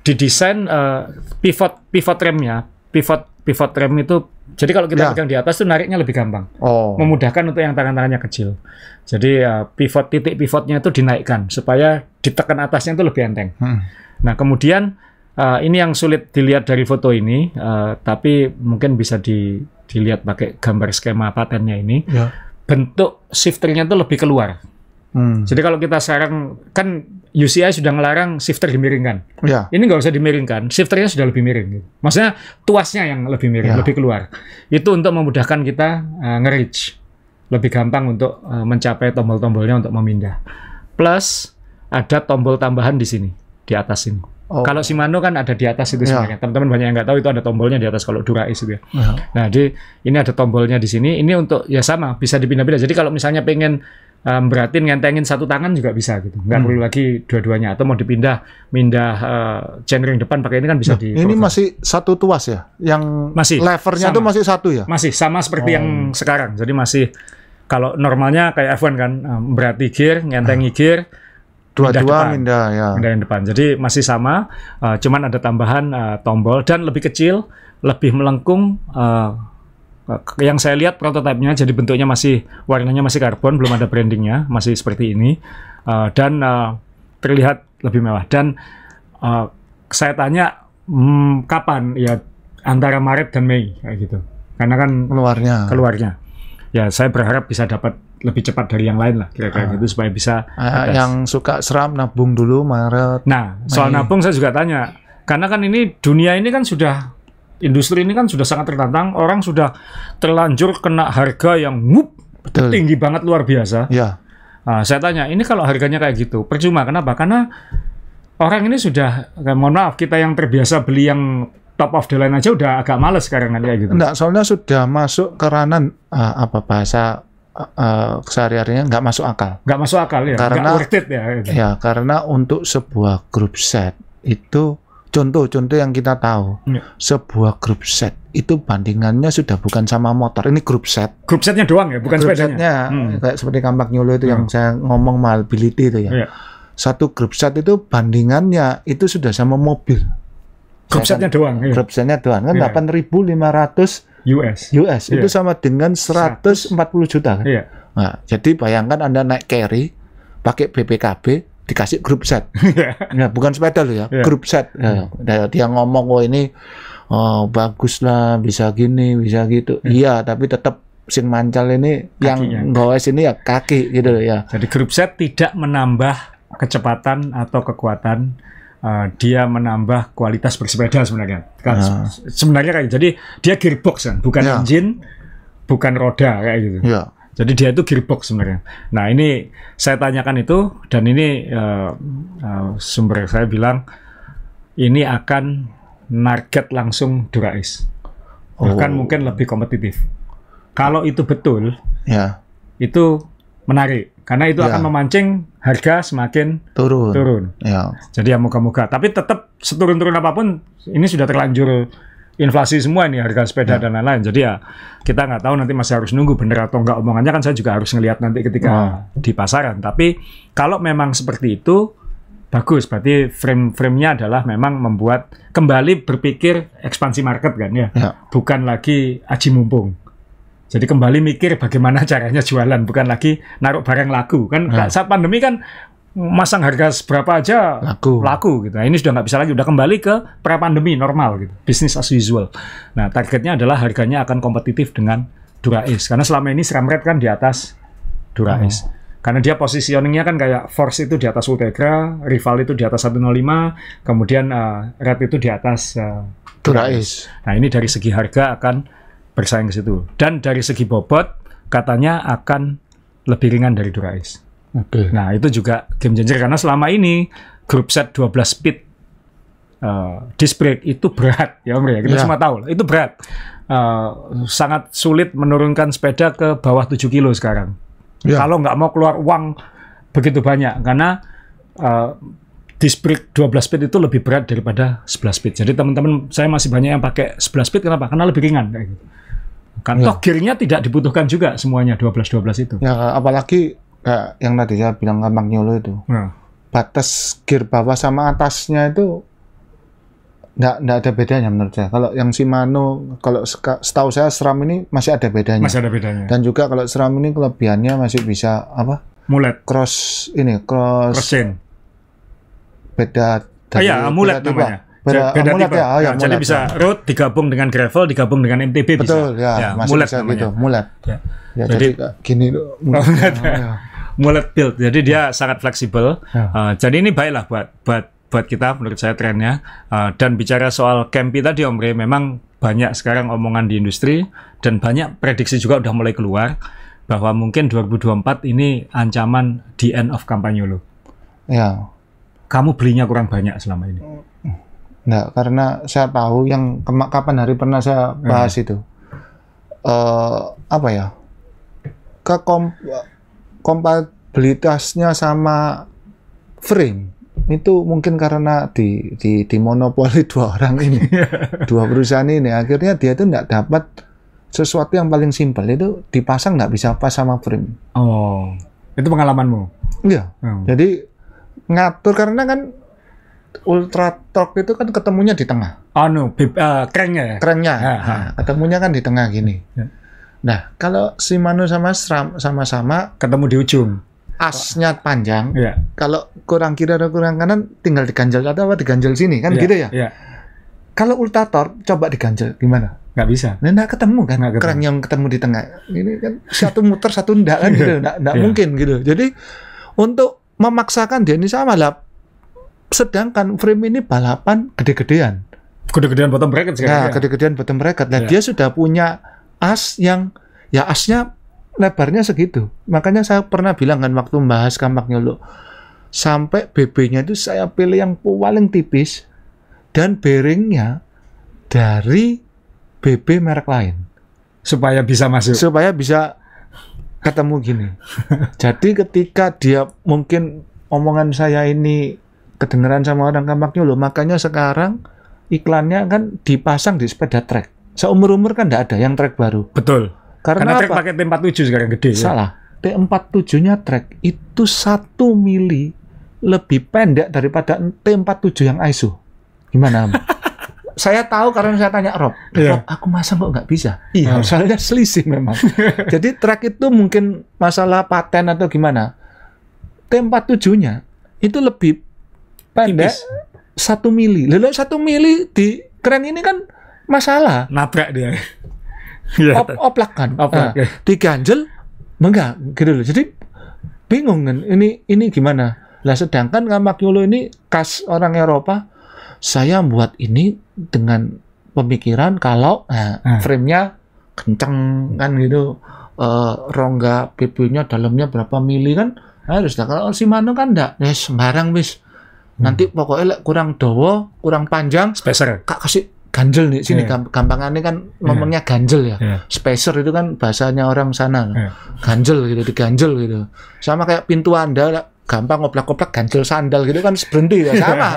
didesain uh, pivot pivot remnya, pivot pivot rem itu jadi kalau kita ya. pegang di atas tuh nariknya lebih gampang. Oh. Memudahkan untuk yang tangan-tangannya kecil. Jadi uh, pivot titik pivotnya itu dinaikkan supaya ditekan atasnya itu lebih enteng. Hmm. Nah, kemudian uh, ini yang sulit dilihat dari foto ini uh, tapi mungkin bisa di, dilihat pakai gambar skema patennya ini. Ya. Bentuk shifternya itu lebih keluar Hmm. Jadi kalau kita sekarang kan UCI sudah ngelarang shifter dimiringkan. Ya. Ini nggak usah dimiringkan, shifternya sudah lebih miring. Maksudnya tuasnya yang lebih miring, ya. lebih keluar. Itu untuk memudahkan kita uh, nge-reach. Lebih gampang untuk uh, mencapai tombol-tombolnya untuk memindah. Plus ada tombol tambahan di sini, di atas ini. Oh. Kalau Shimano kan ada di atas itu ya. sebenarnya. teman Teman-teman banyak yang nggak tahu itu ada tombolnya di atas kalau Dura itu ya. ya. Nah, jadi ini ada tombolnya di sini. Ini untuk ya sama bisa dipindah-pindah. Jadi kalau misalnya pengen um, beratin ngentengin satu tangan juga bisa gitu nggak hmm. perlu lagi dua-duanya atau mau dipindah pindah uh, eh, yang depan pakai ini kan bisa nah, di ini masih satu tuas ya yang masih levernya sama. itu masih satu ya masih sama seperti oh. yang sekarang jadi masih kalau normalnya kayak F1 kan um, berarti gear ngentengi ah. gear dua-dua pindah ya pindah yang depan jadi masih sama uh, cuman ada tambahan uh, tombol dan lebih kecil lebih melengkung uh, yang saya lihat prototipenya jadi bentuknya masih warnanya masih karbon belum ada brandingnya masih seperti ini uh, dan uh, terlihat lebih mewah dan uh, saya tanya hmm, kapan ya antara Maret dan Mei kayak gitu karena kan keluarnya keluarnya ya saya berharap bisa dapat lebih cepat dari yang lain lah kira-kira uh, gitu supaya bisa uh, yang suka seram nabung dulu Maret nah Mei. soal nabung saya juga tanya karena kan ini dunia ini kan sudah industri ini kan sudah sangat tertantang. Orang sudah terlanjur kena harga yang ngup, Betul. tinggi banget luar biasa. Ya. Nah, saya tanya, ini kalau harganya kayak gitu, percuma. Kenapa? Karena orang ini sudah, eh, mohon maaf, kita yang terbiasa beli yang top of the line aja udah agak males sekarang kan kayak gitu. Enggak, soalnya sudah masuk ke uh, eh, apa bahasa uh, sehari-harinya nggak masuk akal. Nggak masuk akal ya. Karena worth it ya. Gitu. Ya, karena untuk sebuah group set itu contoh-contoh yang kita tahu ya. sebuah grup set itu bandingannya sudah bukan sama motor ini grup set grup setnya doang ya bukan grup sepedanya Grup hmm. kayak seperti kampak nyolo itu hmm. yang saya ngomong mobility itu ya, ya. satu grup set itu bandingannya itu sudah sama mobil grup setnya kan, doang ya. grup setnya doang kan iya. delapan ribu US US ya. itu iya. sama dengan 140 juta kan ya. nah, jadi bayangkan anda naik carry pakai BPKB dikasih grup set, [laughs] iya. nah, bukan sepeda loh ya, yeah. grup set. Iya. Nah, yeah. dia ngomong, "Oh ini oh, bagus lah, bisa gini, bisa gitu." Iya, iya tapi tetap sing mancal ini Kakinya. yang gowes ini ya kaki gitu loh ya. Jadi grup set tidak menambah kecepatan atau kekuatan uh, dia menambah kualitas bersepeda sebenarnya. Kan, nah. Sebenarnya kayak jadi dia gearbox kan, bukan ya. engine, bukan roda kayak gitu. Ya. Jadi dia itu gearbox sebenarnya. Nah ini saya tanyakan itu dan ini uh, uh, sumber saya bilang ini akan target langsung Durais. Bahkan oh. mungkin lebih kompetitif. Kalau itu betul, ya. itu menarik karena itu ya. akan memancing harga semakin turun. Turun. Ya. Jadi ya moga-moga. Tapi tetap seturun-turun apapun ini sudah terlanjur inflasi semua ini harga sepeda ya. dan lain-lain. Jadi ya kita nggak tahu nanti masih harus nunggu bener atau nggak omongannya kan saya juga harus ngelihat nanti ketika nah. di pasaran. Tapi kalau memang seperti itu bagus berarti frame-framenya adalah memang membuat kembali berpikir ekspansi market kan ya. ya. Bukan lagi aji mumpung. Jadi kembali mikir bagaimana [laughs] caranya jualan, bukan lagi naruh barang laku kan. Ya. Saat pandemi kan masang harga seberapa aja laku, laku gitu. Nah, ini sudah nggak bisa lagi, udah kembali ke pre pandemi normal gitu, bisnis as usual. Nah targetnya adalah harganya akan kompetitif dengan Durais, karena selama ini seram Red kan di atas Durais, Oh. Hmm. Karena dia positioningnya kan kayak Force itu di atas Ultegra, Rival itu di atas 105, kemudian uh, Red itu di atas uh, Nah ini dari segi harga akan bersaing ke situ. Dan dari segi bobot katanya akan lebih ringan dari Durais. Oke. Okay. Nah, itu juga game changer karena selama ini grup set 12 speed uh, disc brake itu berat ya Om ya. Kita yeah. semua tahu itu berat. Uh, sangat sulit menurunkan sepeda ke bawah 7 kilo sekarang. Yeah. Kalau nggak mau keluar uang begitu banyak karena uh, disc brake 12 speed itu lebih berat daripada 11 speed. Jadi teman-teman saya masih banyak yang pakai 11 speed kenapa? Karena lebih ringan kayak gitu. Kan ya. toh gearnya tidak dibutuhkan juga semuanya 12 12 itu. Ya apalagi kayak yang tadi saya bilang gampang kan, nyolo itu hmm. batas gear bawah sama atasnya itu nggak nggak ada bedanya menurut saya kalau yang Shimano kalau setahu saya seram ini masih ada bedanya masih ada bedanya dan juga kalau seram ini kelebihannya masih bisa apa mulet cross ini cross cross chain beda dari, ah, ya, mulet beda namanya beda, beda mulet ya, oh ya, ya nah, mulet, jadi bisa ya. road digabung dengan gravel digabung dengan MTB betul bisa. ya, ya mulet bisa gitu mulet ya. Ya, jadi, jadi gini mulet, oh, mulet. Ya mulai build. Jadi dia ya. sangat fleksibel. Uh, jadi ini baiklah buat buat buat kita menurut saya trennya. Uh, dan bicara soal Campi tadi Om Re, memang banyak sekarang omongan di industri dan banyak prediksi juga udah mulai keluar bahwa mungkin 2024 ini ancaman the end of kampanye lo. Ya. Kamu belinya kurang banyak selama ini. nggak karena saya tahu yang kapan hari pernah saya ya. bahas hmm. itu. Uh, apa ya? Kekom kompatibilitasnya sama frame itu mungkin karena di di, di monopoli [laughs] dua orang ini iya. dua perusahaan ini akhirnya dia tuh nggak dapat sesuatu yang paling simpel itu dipasang nggak bisa pas sama frame. Oh, itu pengalamanmu? Iya. Hmm. Jadi ngatur karena kan ultra torque itu kan ketemunya di tengah. Oh no, uh, kerennya ya? Nah, ketemunya kan di tengah gini. yeah. Nah, kalau si Shimano sama SRAM sama-sama ketemu di ujung. Asnya panjang. Yeah. Kalau kurang kiri atau kurang kanan tinggal diganjel atau apa diganjel sini kan yeah. gitu ya. Yeah. Kalau ultator coba diganjel gimana? Gak bisa. Nah, nggak ketemu kan. Nggak ketemu. Kerang yang ketemu di tengah. Ini kan satu muter satu ndak kan iya, gitu. Nggak, nggak yeah. mungkin gitu. Jadi untuk memaksakan dia ini sama lah. Sedangkan frame ini balapan gede-gedean. Gede-gedean bottom bracket sekarang. Nah, ya. gede-gedean bottom bracket. Nah, yeah. dia sudah punya as yang ya asnya lebarnya segitu. Makanya saya pernah bilang kan waktu membahas kampak lo sampai BB-nya itu saya pilih yang paling tipis dan bearingnya dari BB merek lain supaya bisa masuk supaya bisa ketemu gini. [laughs] Jadi ketika dia mungkin omongan saya ini kedengeran sama orang kampaknya loh, makanya sekarang iklannya kan dipasang di sepeda trek. Seumur-umur kan tidak ada yang trek baru. Betul. Karena, Karena trek pakai T47 sekarang gede. Ya. Salah. Ya? T47-nya track itu satu mili lebih pendek daripada T47 yang ISO. Gimana? [laughs] saya tahu karena saya tanya Rob, yeah. aku masa kok nggak bisa? Iya, yeah. soalnya selisih memang. [laughs] Jadi track itu mungkin masalah paten atau gimana. T47-nya itu lebih pendek satu mili. Lalu satu mili di keren ini kan masalah. Nabrak dia. Op iya. oplak kan. Oplak, nah, ya. Diganjel, enggak gitu loh. Jadi bingung kan ini ini gimana? Lah sedangkan Kamak Yolo ini khas orang Eropa. Saya buat ini dengan pemikiran kalau nah, hmm. frame-nya kenceng kan gitu. Uh, rongga pipinya dalamnya berapa mili kan harus nah, kalau si mano kan enggak ya sembarang bis hmm. nanti pokoknya kurang dowo kurang panjang spacer kak kasih ganjel nih sini yeah. gampangannya kan iya. ngomongnya yeah. ganjel ya yeah. spacer itu kan bahasanya orang sana yeah. ganjel gitu diganjel gitu sama kayak pintu anda gampang ngoplak-ngoplak ganjel sandal gitu kan berhenti ya iya. sama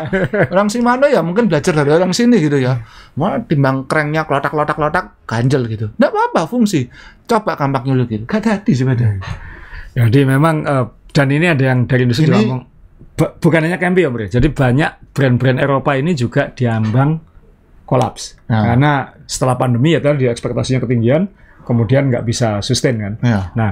orang sini mana ya mungkin belajar dari orang sini gitu ya mau timbang kerengnya kelotak-kelotak-kelotak ganjel gitu tidak apa-apa fungsi coba gampangnya lu gitu gak sih sebenarnya iya. jadi memang eh, dan ini ada yang dari industri ini, juga ngomong bukan hanya Campion, ya, jadi banyak brand-brand Eropa ini juga diambang kolaps. Yeah. Karena setelah pandemi ya tadi ekspektasinya ketinggian, kemudian nggak bisa sustain kan. Yeah. Nah,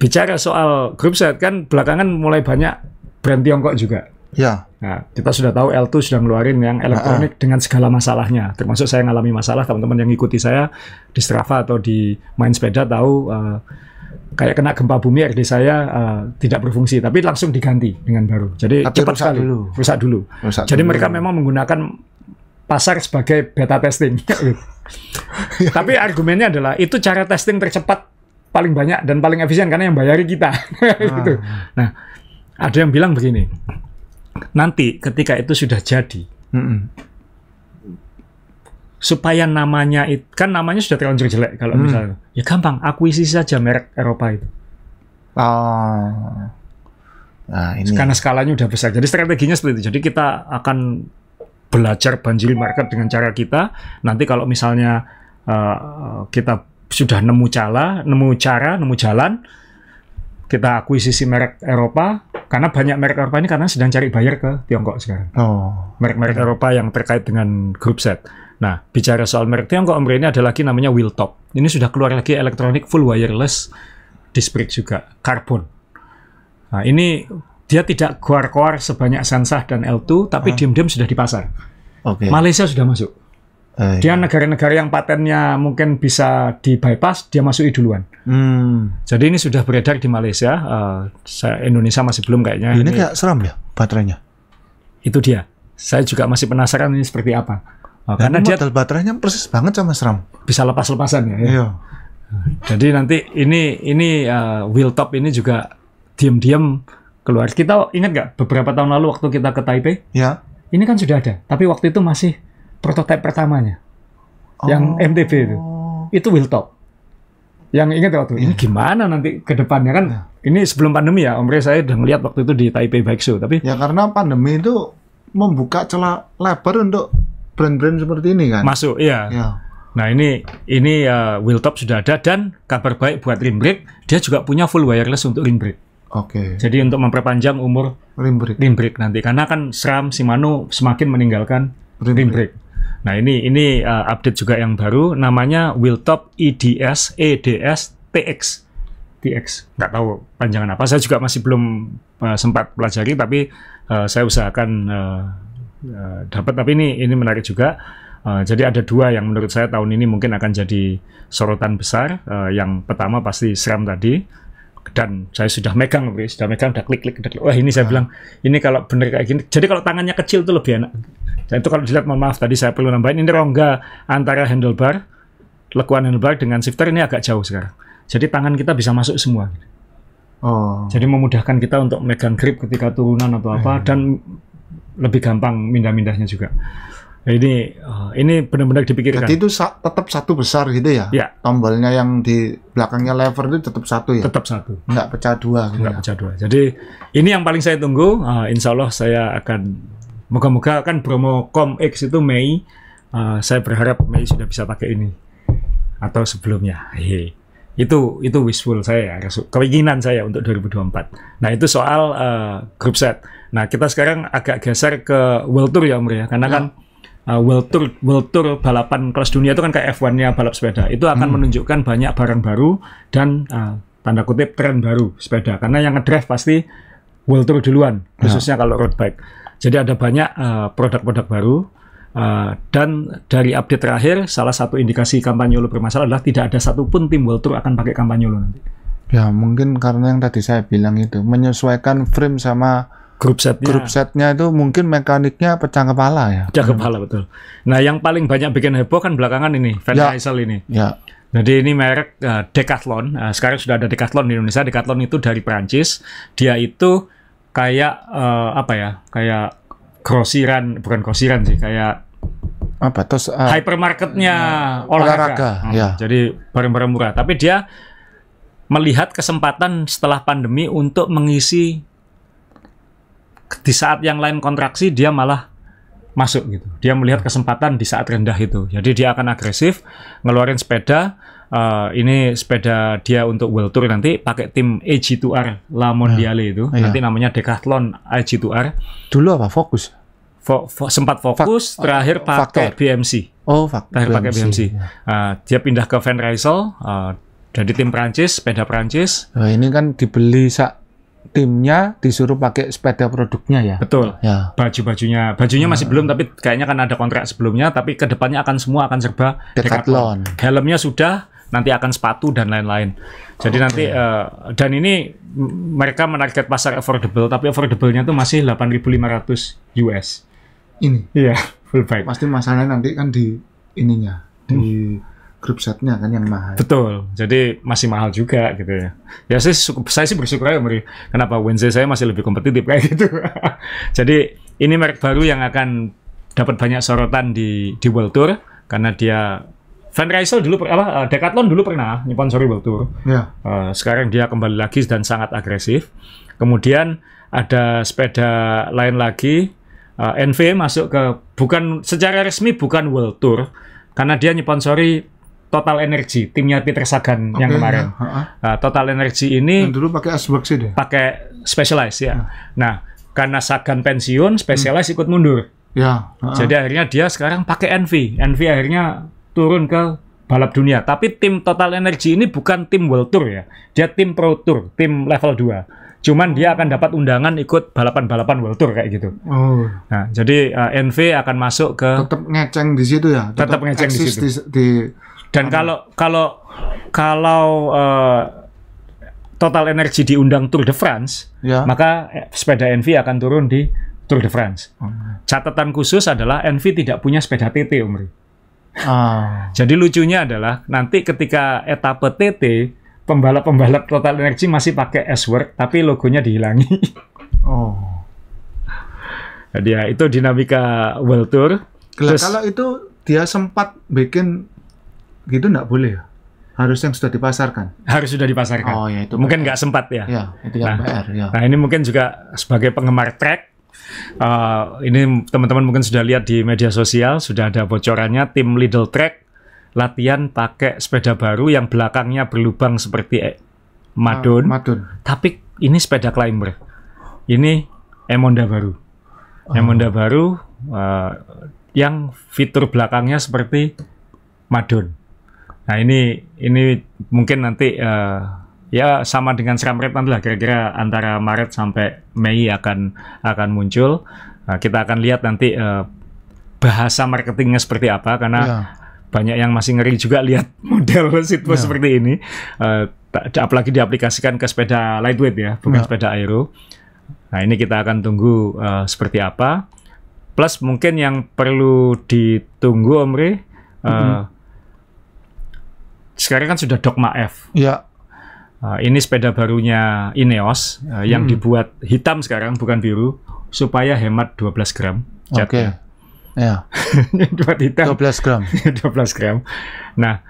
bicara soal grup set kan belakangan mulai banyak brand Tiongkok juga. Ya. Nah, kita sudah tahu L2 sudah ngeluarin yang elektronik nah, dengan segala masalahnya. Termasuk saya ngalami masalah teman-teman yang mengikuti saya di Strava atau di main sepeda tahu uh, kayak kena gempa bumi RD saya uh, tidak berfungsi tapi langsung diganti dengan baru. Jadi cepat rusak sekali. Dulu. Rusak dulu. Rusak Jadi dulu. mereka memang menggunakan pasar sebagai beta testing. [laughs] Tapi argumennya adalah itu cara testing tercepat paling banyak dan paling efisien karena yang bayari kita. [laughs] Ah. gitu. Nah, ada yang bilang begini. Nanti ketika itu sudah jadi, supaya namanya itu kan namanya sudah terlanjur jelek kalau mm. misalnya ya gampang akuisisi saja merek Eropa itu. Oh. Nah, ini. Karena skalanya udah besar. Jadi strateginya seperti itu. Jadi kita akan belajar banjiri market dengan cara kita. Nanti kalau misalnya uh, kita sudah nemu cara, nemu cara, nemu jalan, kita akuisisi merek Eropa karena banyak merek Eropa ini karena sedang cari buyer ke Tiongkok sekarang. Oh. Merek-merek Eropa yang terkait dengan grup set. Nah, bicara soal merek Tiongkok, Om ini ada lagi namanya Wheeltop. Ini sudah keluar lagi elektronik full wireless disc brake juga, karbon. Nah, ini dia tidak keluar-keluar sebanyak Sansah dan L2, tapi ah. diam-diam sudah di pasar. Okay. Malaysia sudah masuk. Ah, iya. dia negara-negara yang patennya mungkin bisa di bypass, dia masuk duluan. Hmm. Jadi ini sudah beredar di Malaysia. Uh, Indonesia masih belum kayaknya. Ini, ini kayak seram ya baterainya. Itu dia. Saya juga masih penasaran ini seperti apa. Uh, oh, Dan nah, karena dia baterainya persis banget sama seram. Bisa lepas-lepasan ya. ya. Iya. Jadi nanti ini ini uh, wheel top ini juga diam-diam keluar. Kita ingat nggak beberapa tahun lalu waktu kita ke Taipei? Ya. Ini kan sudah ada, tapi waktu itu masih prototipe pertamanya. Oh. Yang MTB itu. Itu top. Yang ingat waktu ya. ini gimana nanti ke depannya kan? Ya. Ini sebelum pandemi ya, Omre saya udah melihat waktu itu di Taipei Bike Show, tapi Ya karena pandemi itu membuka celah lebar untuk brand-brand seperti ini kan. Masuk, iya. Ya. Nah ini ini uh, wheel top sudah ada dan kabar baik buat rim brake dia juga punya full wireless untuk rim brake. Oke. Okay. Jadi untuk memperpanjang umur rim brake. nanti karena kan SRAM Shimano semakin meninggalkan rim, Nah, ini ini uh, update juga yang baru namanya Wheeltop EDS EDS TX. TX. Nggak tahu panjangan apa. Saya juga masih belum uh, sempat pelajari tapi uh, saya usahakan uh, uh, dapat tapi ini ini menarik juga. Uh, jadi ada dua yang menurut saya tahun ini mungkin akan jadi sorotan besar. Uh, yang pertama pasti SRAM tadi dan saya sudah megang sudah megang sudah klik klik udah klik wah ini saya ah. bilang ini kalau benar kayak gini jadi kalau tangannya kecil itu lebih enak dan itu kalau dilihat mohon maaf tadi saya perlu nambahin ini rongga antara handlebar lekuan handlebar dengan shifter ini agak jauh sekarang jadi tangan kita bisa masuk semua oh. jadi memudahkan kita untuk megang grip ketika turunan atau apa hmm. dan lebih gampang mindah-mindahnya juga ini ah, ini benar-benar dipikirkan. Jadi itu sa tetap satu besar gitu ya? Ya. Tombolnya yang di belakangnya lever itu tetap satu ya? Tetap satu. Enggak pecah dua. Gitu Nggak ya? pecah dua. Jadi ini yang paling saya tunggu. Uh, insya Allah saya akan moga-moga kan promo Com X itu Mei. Uh, saya berharap Mei sudah bisa pakai ini atau sebelumnya. Hei, iya. itu itu wishful saya keinginan saya untuk 2024 nah itu soal uh, group set nah kita sekarang agak geser ke world tour ya Om ya karena ya. kan uh, World Tour World Tour balapan kelas dunia itu kan kayak F1-nya balap sepeda. Itu akan hmm. menunjukkan banyak barang baru dan uh, tanda kutip tren baru sepeda. Karena yang ngedrive pasti World Tour duluan, ya. khususnya ya. kalau road bike. Jadi ada banyak uh, produk-produk uh, baru uh, dan dari update terakhir salah satu indikasi kampanye lo bermasalah adalah tidak ada satupun tim World Tour akan pakai kampanye lo nanti. Ya mungkin karena yang tadi saya bilang itu menyesuaikan frame sama grup setnya. Grup setnya itu mungkin mekaniknya pecah kepala ya. Pecah kepala hmm. betul. Nah yang paling banyak bikin heboh kan belakangan ini Van ya. ini. Ya. Jadi ini merek uh, Decathlon. Uh, sekarang sudah ada Decathlon di Indonesia. Decathlon itu dari Perancis. Dia itu kayak uh, apa ya? Kayak grosiran, bukan grosiran sih. Kayak apa? Terus uh, hypermarketnya uh, olahraga. olahraga hmm, ya. Jadi barang-barang murah. Tapi dia melihat kesempatan setelah pandemi untuk mengisi di saat yang lain kontraksi dia malah masuk gitu. Dia melihat kesempatan di saat rendah itu. Jadi dia akan agresif, ngeluarin sepeda. Uh, ini sepeda dia untuk World Tour nanti pakai tim AG2R La Mondiale itu. Iya. Nanti namanya Decathlon AG2R. Dulu apa fokus? Fo fo sempat fokus, oh, Fak terakhir pakai faktor. BMC. Oh, faktor. Terakhir pakai BMC. Uh, dia pindah ke Van Rysel, uh, jadi tim Prancis, sepeda Prancis. Nah, ini kan dibeli sak timnya disuruh pakai sepeda produknya ya. Betul. Ya. Baju-bajunya, bajunya masih hmm. belum tapi kayaknya kan ada kontrak sebelumnya tapi kedepannya akan semua akan serba Decathlon. Helmnya sudah, nanti akan sepatu dan lain-lain. Jadi okay. nanti uh, dan ini mereka menarget pasar affordable tapi affordable-nya itu masih 8.500 US. Ini. Iya, full bike. Pasti masalahnya nanti kan di ininya, di hmm grup setnya kan yang mahal. Betul. Jadi masih mahal juga gitu ya. Ya saya, saya sih bersyukur ya Meri. Kenapa Wednesday saya masih lebih kompetitif kayak gitu. [laughs] Jadi ini merek baru yang akan dapat banyak sorotan di di World Tour karena dia Van Rysel dulu apa eh, Decathlon dulu pernah nyponsori World Tour. Ya. Uh, sekarang dia kembali lagi dan sangat agresif. Kemudian ada sepeda lain lagi uh, eh, NV masuk ke bukan secara resmi bukan World Tour karena dia nyponsori Total Energi timnya Peter Sagan okay, yang kemarin. Ya. Uh, Total Energi ini yang dulu pakai Asbak sih deh. Pakai Specialized ya. Uh. Nah, karena Sagan pensiun, Specialized hmm. ikut mundur. Ya. Uh, Jadi akhirnya dia sekarang pakai NV. NV akhirnya turun ke balap dunia. Tapi tim Total Energi ini bukan tim World Tour ya. Dia tim Pro Tour, tim level 2 cuman dia akan dapat undangan ikut balapan-balapan World Tour kayak gitu. Oh. Nah, jadi uh, eh, NV akan masuk ke tetap ngeceng di situ ya. Tetap, tetap ngeceng di situ. Di, di dan kalau kalau kalau uh, total energi diundang Tour de France, ya. maka eh, sepeda NV akan turun di Tour de France. Amin. Oh. Catatan khusus adalah NV tidak punya sepeda TT, Umri. Ah. Jadi lucunya adalah nanti ketika etape TT, pembalap-pembalap total energi masih pakai s work tapi logonya dihilangi. [laughs] oh. Jadi ya itu dinamika World Tour. Terus, kalau itu dia sempat bikin gitu nggak boleh ya? Harus yang sudah dipasarkan. Harus sudah dipasarkan. Oh ya itu. Mungkin nggak sempat ya. Ya itu yang nah, PR. Ya. Nah ini mungkin juga sebagai penggemar trek Uh, eh, ini teman-teman mungkin sudah lihat di media sosial sudah ada bocorannya tim Lidl Trek latihan pakai sepeda baru yang belakangnya berlubang seperti eh, Madon. Uh, ah, Madun. Tapi ini sepeda climber. Ini Emonda baru. Uh. Emonda baru uh, yang fitur belakangnya seperti Madun. Nah ini ini mungkin nanti uh, ya sama dengan Scamret nanti lah kira-kira antara Maret sampai Mei akan akan muncul. Uh, kita akan lihat nanti uh, bahasa marketingnya seperti apa karena yeah. banyak yang masih ngeri juga lihat [laughs] model situs yeah. seperti ini. Uh, apalagi diaplikasikan ke sepeda lightweight ya, bukan yeah. sepeda aero. Nah ini kita akan tunggu uh, seperti apa. Plus mungkin yang perlu ditunggu Omri, uh, mm -hmm sekarang kan sudah Dogma F. Ya. Uh, ini sepeda barunya Ineos uh, yang hmm. dibuat hitam sekarang bukan biru supaya hemat 12 gram. Oke. Okay. Ya. Yeah. [laughs] dibuat hitam. 12 gram. 12 [laughs] gram. Nah,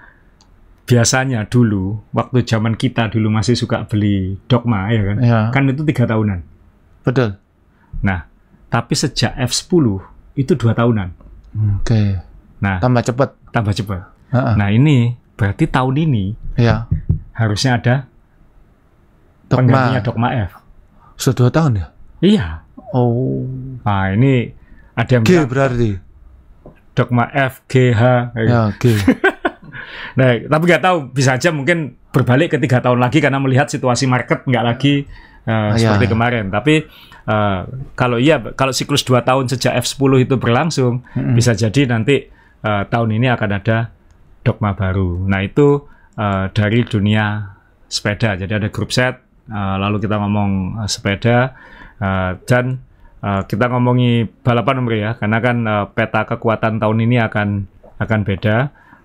biasanya dulu waktu zaman kita dulu masih suka beli Dogma ya kan. Yeah. Kan itu tiga tahunan. Betul. Nah, tapi sejak F10 itu dua tahunan. Oke. Okay. Nah, tambah cepat. Tambah cepat. Uh -uh. Nah, ini Berarti tahun ini ya. harusnya ada dogma. penggantinya Dogma F. Sudah dua tahun ya? Iya. Oh. Nah ini ada yang G bilang, berarti. Dogma F, G, H. Ya, gitu. G. [laughs] nah, tapi nggak tahu bisa aja mungkin berbalik ke tiga tahun lagi karena melihat situasi market nggak lagi uh, ah, seperti iya. kemarin. Tapi uh, kalau iya, kalau siklus dua tahun sejak F10 itu berlangsung, mm -hmm. bisa jadi nanti uh, tahun ini akan ada dogma baru. Nah itu uh, dari dunia sepeda. Jadi ada grup set, uh, lalu kita ngomong eh, sepeda uh, dan uh, kita ngomongi balapan umur ya, karena kan uh, peta kekuatan tahun ini akan akan beda.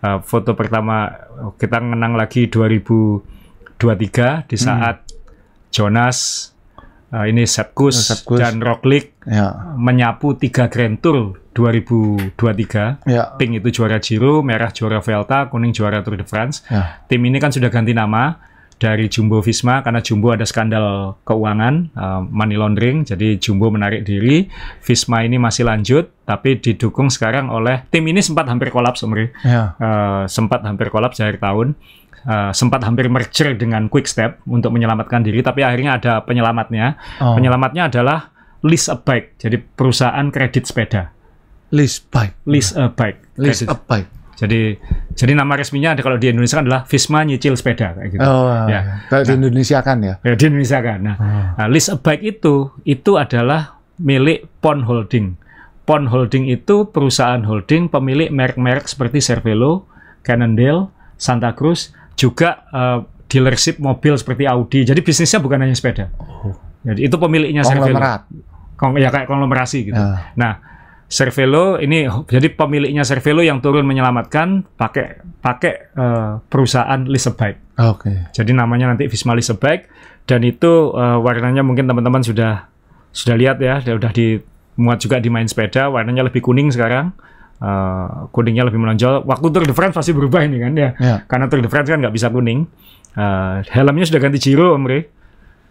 Uh, foto pertama kita ngenang lagi 2023 di hmm. saat hmm. Jonas uh, ini Sepkus, Sepkus dan Rocklik ya. menyapu tiga Grand Tour 2023. Ya. Pink itu juara Giro, merah juara Vuelta, kuning juara Tour de France. Ya. Tim ini kan sudah ganti nama dari Jumbo Visma karena Jumbo ada skandal keuangan uh, money laundering jadi Jumbo menarik diri Visma ini masih lanjut tapi didukung sekarang oleh tim ini sempat hampir kolaps Omri ya. uh, sempat hampir kolaps akhir tahun uh, sempat hampir merger dengan Quickstep untuk menyelamatkan diri, tapi akhirnya ada penyelamatnya. Oh. Penyelamatnya adalah Lease a Bike, jadi perusahaan kredit sepeda. Lease bike. Lease a bike. Lease a bike. Jadi jadi nama resminya ada kalau di Indonesia adalah Visma nyicil sepeda kayak gitu. Oh, ya. ya. Kalau nah, di Indonesia kan ya. Ya di Indonesia kan. Nah, oh. nah Lease a bike itu itu adalah milik Pon Holding. Pon Holding itu perusahaan holding pemilik merek-merek seperti Cervelo, Cannondale, Santa Cruz, juga uh, dealership mobil seperti Audi. Jadi bisnisnya bukan hanya sepeda. Oh. Jadi itu pemiliknya Servelo. Kong, ya kayak konglomerasi gitu. Uh. Nah, Servelo ini jadi pemiliknya Servelo yang turun menyelamatkan pakai pakai uh, perusahaan Lisebike. Oke. Okay. Jadi namanya nanti Visma Lisebike dan itu uh, warnanya mungkin teman-teman sudah sudah lihat ya, sudah dimuat juga di main sepeda, warnanya lebih kuning sekarang. Eh, kuningnya lebih menonjol. Waktu Tour de France pasti berubah ini kan ya, yeah. karena Tour de France kan nggak bisa kuning. Uh, helmnya sudah ganti Giro, Omri.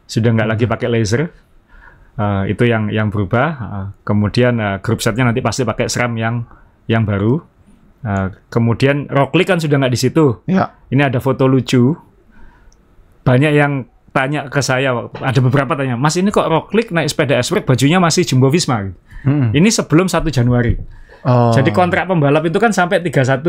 Sudah nggak lagi pakai laser. Uh, itu yang yang berubah. Uh, kemudian uh, grup setnya nanti pasti pakai SRAM yang yang baru. Uh, kemudian Rockly kan sudah nggak di situ. Yeah. Ini ada foto lucu. Banyak yang tanya ke saya, ada beberapa tanya, Mas ini kok Rockly naik sepeda s bajunya masih Jumbo Visma? Hmm. Ini sebelum 1 Januari. Oh. Jadi kontrak pembalap itu kan sampai 31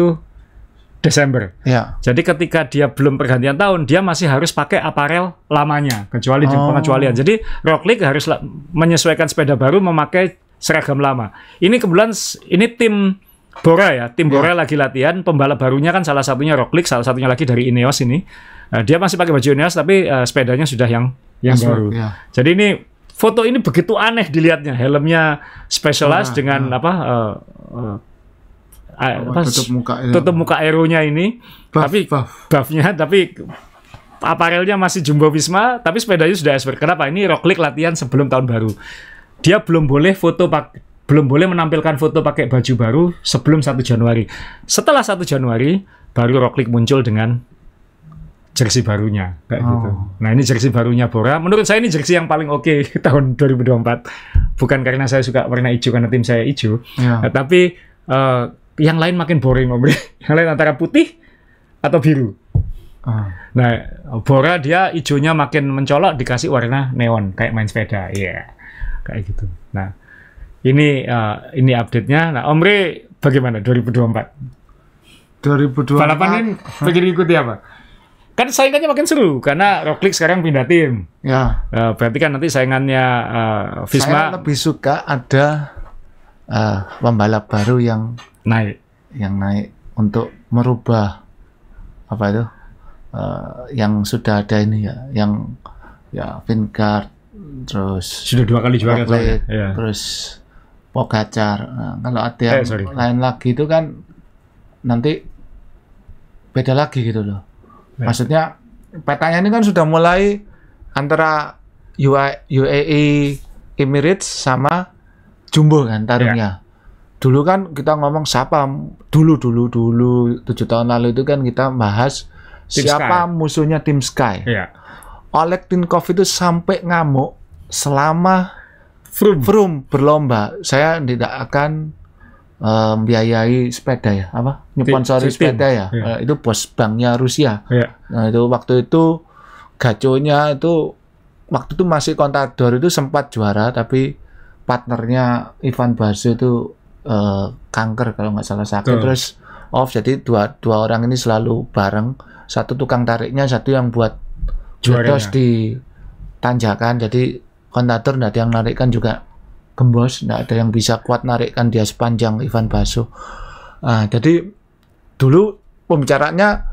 Desember. Ya. Jadi ketika dia belum pergantian tahun, dia masih harus pakai aparel lamanya, kecuali oh. pengecualian. Jadi Rock harus menyesuaikan sepeda baru memakai seragam lama. Ini kebetulan ini tim Bora ya, tim Bora ya. lagi latihan. Pembalap barunya kan salah satunya Rock salah satunya lagi dari Ineos ini. Nah, dia masih pakai baju Ineos tapi uh, sepedanya sudah yang yang Asur, baru. Ya. Jadi ini foto ini begitu aneh dilihatnya helmnya specialized ah, dengan ah. apa uh, uh, apa, tutup muka ya. tutup muka aeronya ini buff, tapi buff. buffnya tapi aparelnya masih jumbo wisma tapi sepedanya sudah expert kenapa ini rocklik latihan sebelum tahun baru dia belum boleh foto pak belum boleh menampilkan foto pakai baju baru sebelum satu Januari. Setelah satu Januari, baru Rocklik muncul dengan jersey barunya kayak oh. gitu. Nah, ini jersey barunya Bora. Menurut saya ini jersey yang paling oke okay [laughs] tahun 2024. Bukan karena saya suka warna hijau karena tim saya hijau, yeah. nah, tapi uh, yang lain makin boring Om. [laughs] yang lain antara putih atau biru. Uh. Nah, Bora dia hijaunya makin mencolok dikasih warna neon kayak main sepeda. Iya. Yeah. Kayak gitu. Nah, ini uh, ini update-nya. Nah, Omri bagaimana 2024? 2024 Balapan ini pengen ikuti apa? kan saingannya makin seru karena Rocklik sekarang pindah tim. Ya. Uh, berarti kan nanti saingannya uh, eh, Visma. Saya lebih suka ada uh, pembalap baru yang naik, yang naik untuk merubah apa itu uh, yang sudah ada ini ya, yang ya Vingard terus sudah dua kali juara Rocklik, ya. ya. terus Pogacar. Nah, kalau ada yang eh, lain lagi itu kan nanti beda lagi gitu loh Ya. Maksudnya petanya ini kan sudah mulai antara UAE Emirates sama Jumbo kan tarungnya. Ya. Dulu kan kita ngomong siapa dulu dulu dulu tujuh tahun lalu itu kan kita bahas Team siapa Sky. musuhnya tim Sky. Ya. Oleg Tinkov itu sampai ngamuk selama Froome berlomba. Saya tidak akan membiayai eh, um, sepeda ya apa nyponsori sepeda ya yeah. Iya. uh, itu bos banknya Rusia yeah. nah itu waktu itu gaconya itu waktu itu masih kontador itu sempat juara tapi partnernya Ivan Basu itu uh, kanker kalau nggak salah sakit Tuh. terus off jadi dua dua orang ini selalu bareng satu tukang tariknya satu yang buat jodos di tanjakan jadi kontador nanti yang narikkan juga gembos tidak ada yang bisa kuat narikkan dia sepanjang Ivan Baso nah, jadi dulu pembicaranya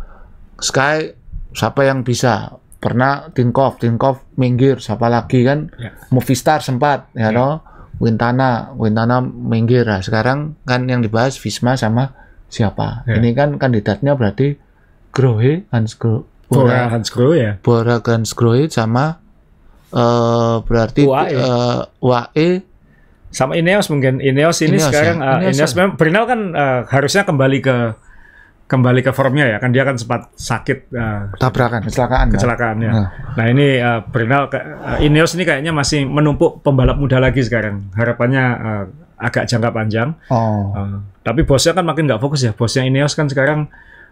Sky siapa yang bisa pernah Tinkov Tinkov minggir siapa lagi kan yes. Ya. movie sempat ya yeah. no Wintana Wintana minggir nah, sekarang kan yang dibahas Visma sama siapa yeah. ini kan kandidatnya berarti Grohe Hans Grohe Bora, Hans Grohe ya Bora Hans Grohe sama uh, berarti Wae Uh, sama Ineos mungkin Ineos ini Ineos, ya? sekarang eh, ya? Ineos, uh, Ineos, memang kan uh, harusnya kembali ke kembali ke formnya ya kan dia kan sempat sakit uh, tabrakan kecelakaan ya? kecelakaannya. kan? Ya. Nah, ini uh, Brinal uh, Ineos ini kayaknya masih menumpuk pembalap muda lagi sekarang harapannya uh, agak jangka panjang. Oh. Uh, tapi bosnya kan makin nggak fokus ya bosnya Ineos kan sekarang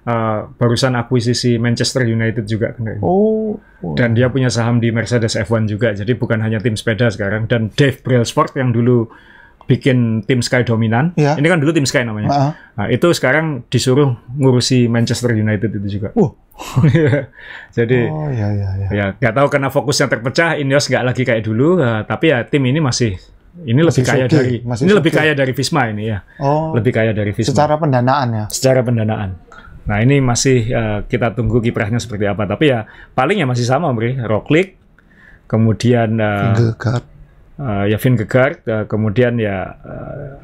Eh, barusan akuisisi Manchester United juga Oh, oh. Dan dia punya saham di Mercedes F1 juga. Jadi bukan hanya tim sepeda sekarang. Dan Dave Brailsford yang dulu bikin tim Sky dominan. Yeah. Ini kan dulu tim Sky namanya. Uh -huh. Nah, itu sekarang disuruh ngurusi Manchester United itu juga. Uh. [laughs] Jadi oh, ya, ya, ya. ya nggak tahu karena fokusnya terpecah, Ineos nggak lagi kayak dulu. Uh, tapi ya tim ini masih ini lebih kaya dari masih ini lebih kaya dari Visma ini ya. Oh. Lebih kaya dari Visma. Secara pendanaan ya. Secara pendanaan. Nah ini masih uh, kita tunggu kiprahnya seperti apa. Tapi ya paling ya masih sama Omri. Rocklick, kemudian uh, Uh, ya Vingegaard, uh, kemudian ya uh,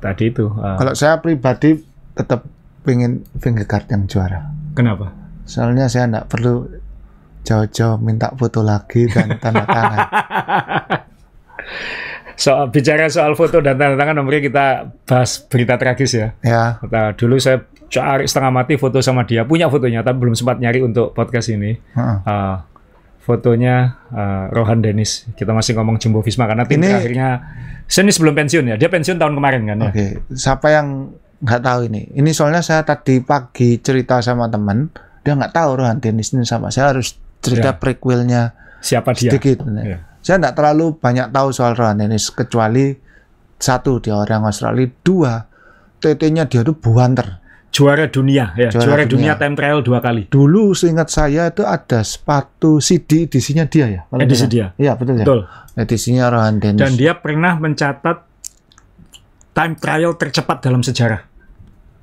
tadi itu. Uh, Kalau saya pribadi tetap pengen Vingegaard yang juara. Kenapa? Soalnya saya tidak perlu jauh-jauh minta foto lagi dan tanda tangan. [laughs] soal bicara soal foto dan tanda tangan nomornya kita bahas berita tragis ya. Ya. Nah, dulu saya Cak Arik setengah mati foto sama dia punya fotonya tapi belum sempat nyari untuk podcast ini. uh fotonya uh, Rohan Dennis Kita masih ngomong Jumbo Visma karena tim ini... akhirnya seni sebelum pensiun ya. Dia pensiun tahun kemarin kan ya. Oke. Siapa yang nggak tahu ini? Ini soalnya saya tadi pagi cerita sama teman, dia nggak tahu Rohan Dennis ini sama. Saya harus cerita yeah. prequelnya siapa dia. Sedikit. yeah. Ya. Saya nggak terlalu banyak tahu soal Rohan Dennis kecuali satu dia orang Australia, dua TT-nya dia tuh buanter juara dunia ya juara, juara dunia. dunia time trial dua kali dulu seingat saya itu ada sepatu CD edisinya dia ya edisi dia ya betul ya betul edisinya Rohan Dennis dan dia pernah mencatat time trial tercepat dalam sejarah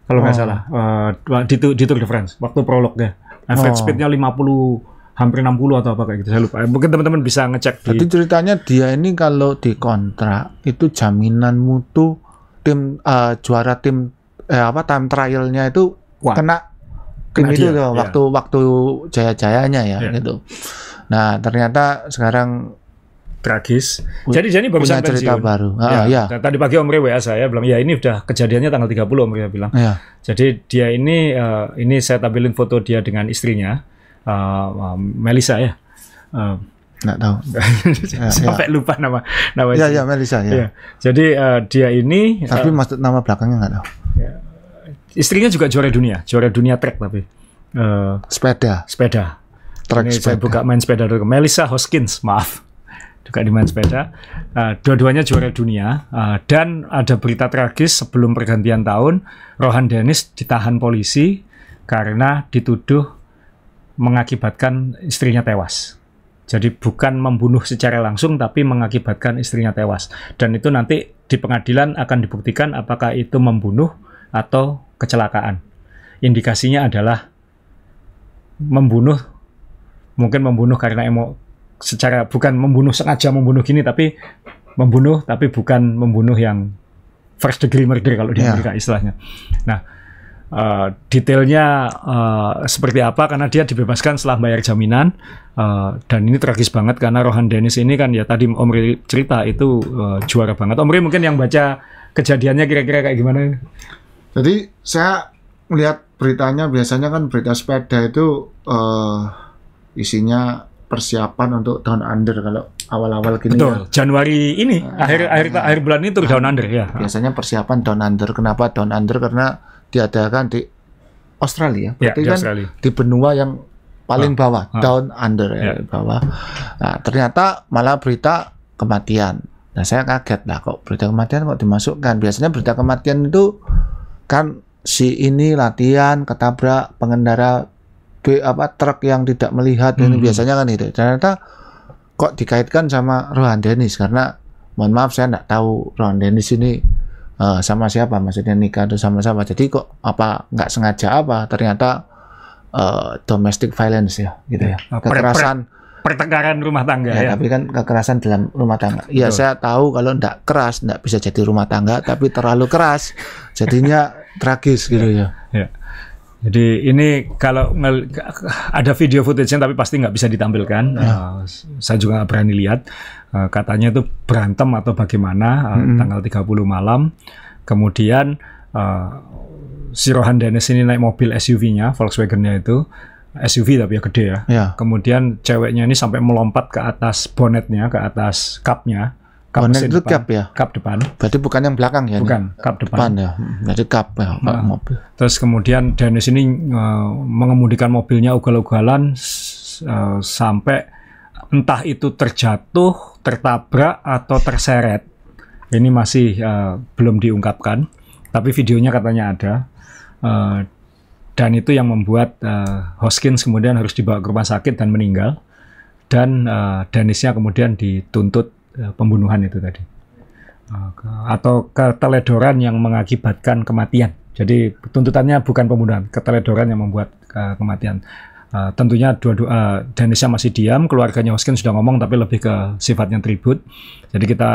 kalau nggak oh. salah uh, di, di Tour de France waktu prolognya average oh. speednya 50 hampir 60 atau apa kayak gitu saya lupa mungkin teman-teman bisa ngecek di... jadi ceritanya dia ini kalau dikontrak itu jaminan mutu tim uh, juara tim eh, apa time trialnya itu Wah, kena tim kena itu ya. waktu waktu jaya-jayanya ya, yeah. gitu. Nah ternyata sekarang tragis. Jadi jadi baru punya cerita pensiun. baru. Ah, ya, ya. Tadi pagi Om Rewa saya bilang, ya ini udah kejadiannya tanggal 30 Om Rewa bilang. Ya. Jadi dia ini uh, ini saya tampilin foto dia dengan istrinya uh, eh, uh, eh, Melisa ya. Uh, Nggak tahu. [laughs] Iya, iya. Sampai ya. lupa nama nama. Ya, ya Melisa ya. ya. Jadi uh, dia ini. Tapi uh, maksud nama belakangnya nggak tahu. Ya. Istrinya juga juara dunia, juara dunia trek tapi. Uh, sepeda. Sepeda. Trek Ini sepeda. Saya buka main sepeda dulu. Melissa Hoskins, maaf. [laughs] Juga di main sepeda. Uh, dua-duanya juara dunia. Uh, dan ada berita tragis sebelum pergantian tahun, Rohan Dennis ditahan polisi karena dituduh mengakibatkan istrinya tewas. Jadi bukan membunuh secara langsung tapi mengakibatkan istrinya tewas. Dan itu nanti di pengadilan akan dibuktikan apakah itu membunuh atau kecelakaan. Indikasinya adalah membunuh, mungkin membunuh karena emo secara bukan membunuh sengaja membunuh gini, tapi membunuh tapi bukan membunuh yang first degree murder kalau dia ya. Amerika yeah. istilahnya. Nah, uh, detailnya uh, seperti apa karena dia dibebaskan setelah bayar jaminan uh, dan ini tragis banget karena Rohan Dennis ini kan ya tadi Omri cerita itu uh, juara banget Omri mungkin yang baca kejadiannya kira-kira kayak gimana jadi saya melihat beritanya biasanya kan berita sepeda itu uh, isinya persiapan untuk down under kalau awal-awal gini Betul. ya. Januari ini uh, akhir uh, akhir bulan itu uh, down under ya. Biasanya persiapan down under. Kenapa down under? Karena diadakan di Australia. Ya, Berarti ya, di kan Australia. di benua yang paling bawah, uh, down under ya, yeah. bawah. Nah, ternyata malah berita kematian. Nah, saya kaget lah kok berita kematian kok dimasukkan. Biasanya berita kematian itu kan si ini latihan ketabrak pengendara B apa truk yang tidak melihat hmm. ini biasanya kan itu ternyata kok dikaitkan sama Rohan Dennis karena mohon maaf saya tidak tahu Rohan Dennis ini uh, sama siapa maksudnya nikah atau sama sama jadi kok apa nggak sengaja apa ternyata uh, domestic violence ya gitu ya, kekerasan pertengkaran rumah tangga ya, ya. Tapi kan kekerasan dalam rumah tangga. Iya, saya tahu kalau tidak keras tidak bisa jadi rumah tangga, tapi terlalu keras jadinya tragis gitu ya. ya. Jadi ini kalau ada video footage-nya tapi pasti nggak bisa ditampilkan. Ya. Uh, saya juga berani lihat. Uh, katanya itu berantem atau bagaimana uh, mm -hmm. tanggal 30 malam. Kemudian uh, si Rohan Dennis ini naik mobil SUV-nya, Volkswagen-nya itu SUV tapi ya gede ya. ya. Kemudian ceweknya ini sampai melompat ke atas bonetnya, ke atas cupnya. Cup Bonet itu depan, ya? Cup depan. Berarti bukan yang belakang ya? Bukan, ini? cup depan. depan ya. Hmm, jadi cup ya, nah, mobil. Terus kemudian Dennis ini uh, mengemudikan mobilnya ugal-ugalan uh, sampai entah itu terjatuh, tertabrak atau terseret. Ini masih uh, belum diungkapkan, tapi videonya katanya ada. Uh, dan itu yang membuat uh, Hoskins kemudian harus dibawa ke rumah sakit dan meninggal. Dan uh, eh, Danisnya kemudian dituntut uh, pembunuhan itu tadi. Uh, atau keteledoran yang mengakibatkan kematian. Jadi tuntutannya bukan pembunuhan, keteledoran yang membuat uh, kematian. Eh, tentunya dua-dua eh, Danisha masih diam, keluarganya Hoskin sudah ngomong tapi lebih ke sifatnya tribut. Jadi kita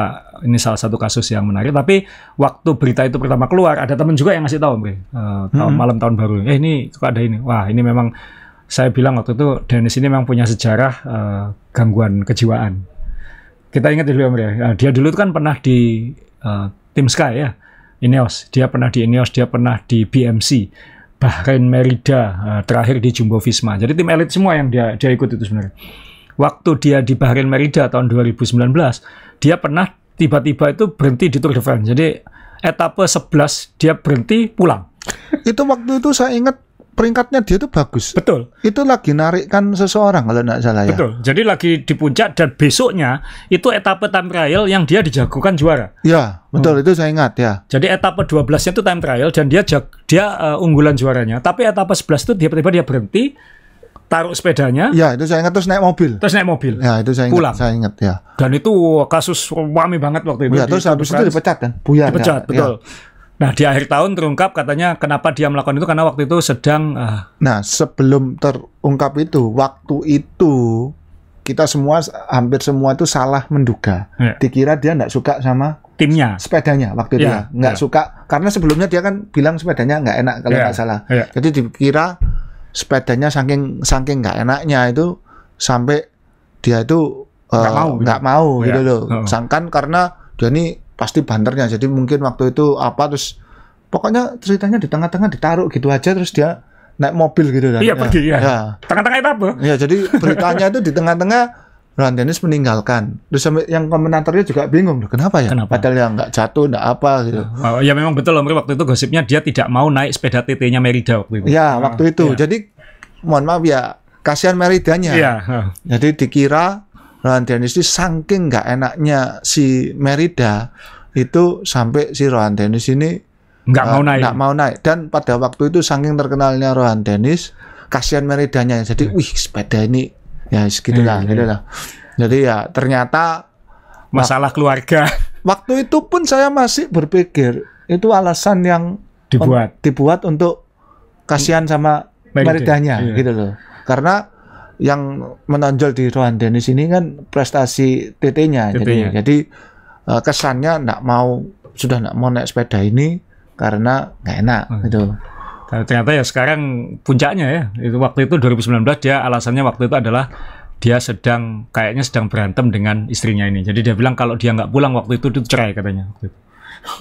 ini salah satu kasus yang menarik. Tapi waktu berita itu pertama keluar, ada teman juga yang ngasih tahu, uh, tahun, mm-hmm. malam tahun baru. Eh ini kok ada ini. Wah ini memang saya bilang waktu itu Dennis ini memang punya sejarah uh, gangguan kejiwaan. Kita ingat dulu ya, Uh, dia dulu kan pernah di uh, tim Sky ya, Ineos. Dia pernah di Ineos, dia pernah di BMC Bahrain Merida eh, terakhir di Jumbo Visma. Jadi tim elit semua yang dia dia ikut itu sebenarnya. Waktu dia di Bahrain Merida tahun 2019, dia pernah tiba-tiba itu berhenti di Tour de France. Jadi etape 11 dia berhenti pulang. Itu waktu itu saya ingat peringkatnya dia tuh bagus. Betul. Itu lagi narikkan seseorang kalau tidak salah ya. Betul. Jadi lagi di puncak dan besoknya itu etape time trial yang dia dijagokan juara. Ya, betul hmm. itu saya ingat ya. Jadi etape 12 itu time trial dan dia jag dia uh, unggulan juaranya. Tapi etape 11 itu tiba-tiba dia berhenti taruh sepedanya. Ya, itu saya ingat terus naik mobil. Terus naik mobil. Ya, itu saya ingat. Pulang. Saya ingat ya. Dan itu kasus wami banget waktu itu. Ya, terus habis itu dipecat kan? Buya. Ya. Dipecat, ya. betul. Ya. Nah, di akhir tahun terungkap katanya kenapa dia melakukan itu karena waktu itu sedang uh... Nah, sebelum terungkap itu, waktu itu kita semua hampir semua itu salah menduga. Yeah. Dikira dia nggak suka sama timnya. Sepedanya waktu itu yeah. Ya? nggak yeah. suka karena sebelumnya dia kan bilang sepedanya nggak enak kalau yeah. nggak salah. Yeah. Jadi dikira sepedanya saking saking nggak enaknya itu sampai dia itu eh, nggak uh, mau, nggak gitu. mau gitu ya. loh. Oh. Sangkan karena dia ini pasti banternya jadi mungkin waktu itu apa terus pokoknya ceritanya di tengah-tengah ditaruh gitu aja terus dia naik mobil gitu kan iya ya, pergi ya, ya. tengah-tengah itu apa ya jadi beritanya itu di tengah-tengah Ron Dennis meninggalkan. Terus yang komentatornya juga bingung, kenapa ya? Kenapa? Padahal yang nggak jatuh, nggak apa gitu. Oh, oh ya memang betul, Om. Waktu itu gosipnya dia tidak mau naik sepeda TT-nya Merida waktu itu. Ya, waktu itu. Ya. Jadi mohon maaf ya, kasihan Meridanya. Ya. Jadi dikira Rohan Dennis ini saking nggak enaknya si Merida itu sampai si Rohan Dennis ini nggak uh, mau eh, naik nggak mau naik dan pada waktu itu saking terkenalnya Rohan Dennis kasihan Meridanya jadi hmm. wih sepeda ini ya segitulah yeah, hmm. gitulah jadi ya ternyata masalah keluarga [laughs] waktu itu pun saya masih berpikir itu alasan yang dibuat dibuat untuk kasihan sama Merida. Meridanya iya. gitu loh karena yang menonjol di Rohan Dennis ini kan prestasi TT-nya. jadi, jadi uh, kesannya nggak mau sudah nggak mau naik sepeda ini karena nggak enak hmm. gitu. Ternyata ya sekarang puncaknya ya itu waktu itu 2019 dia alasannya waktu itu adalah dia sedang kayaknya sedang berantem dengan istrinya ini. Jadi dia bilang kalau dia nggak pulang waktu itu itu cerai katanya.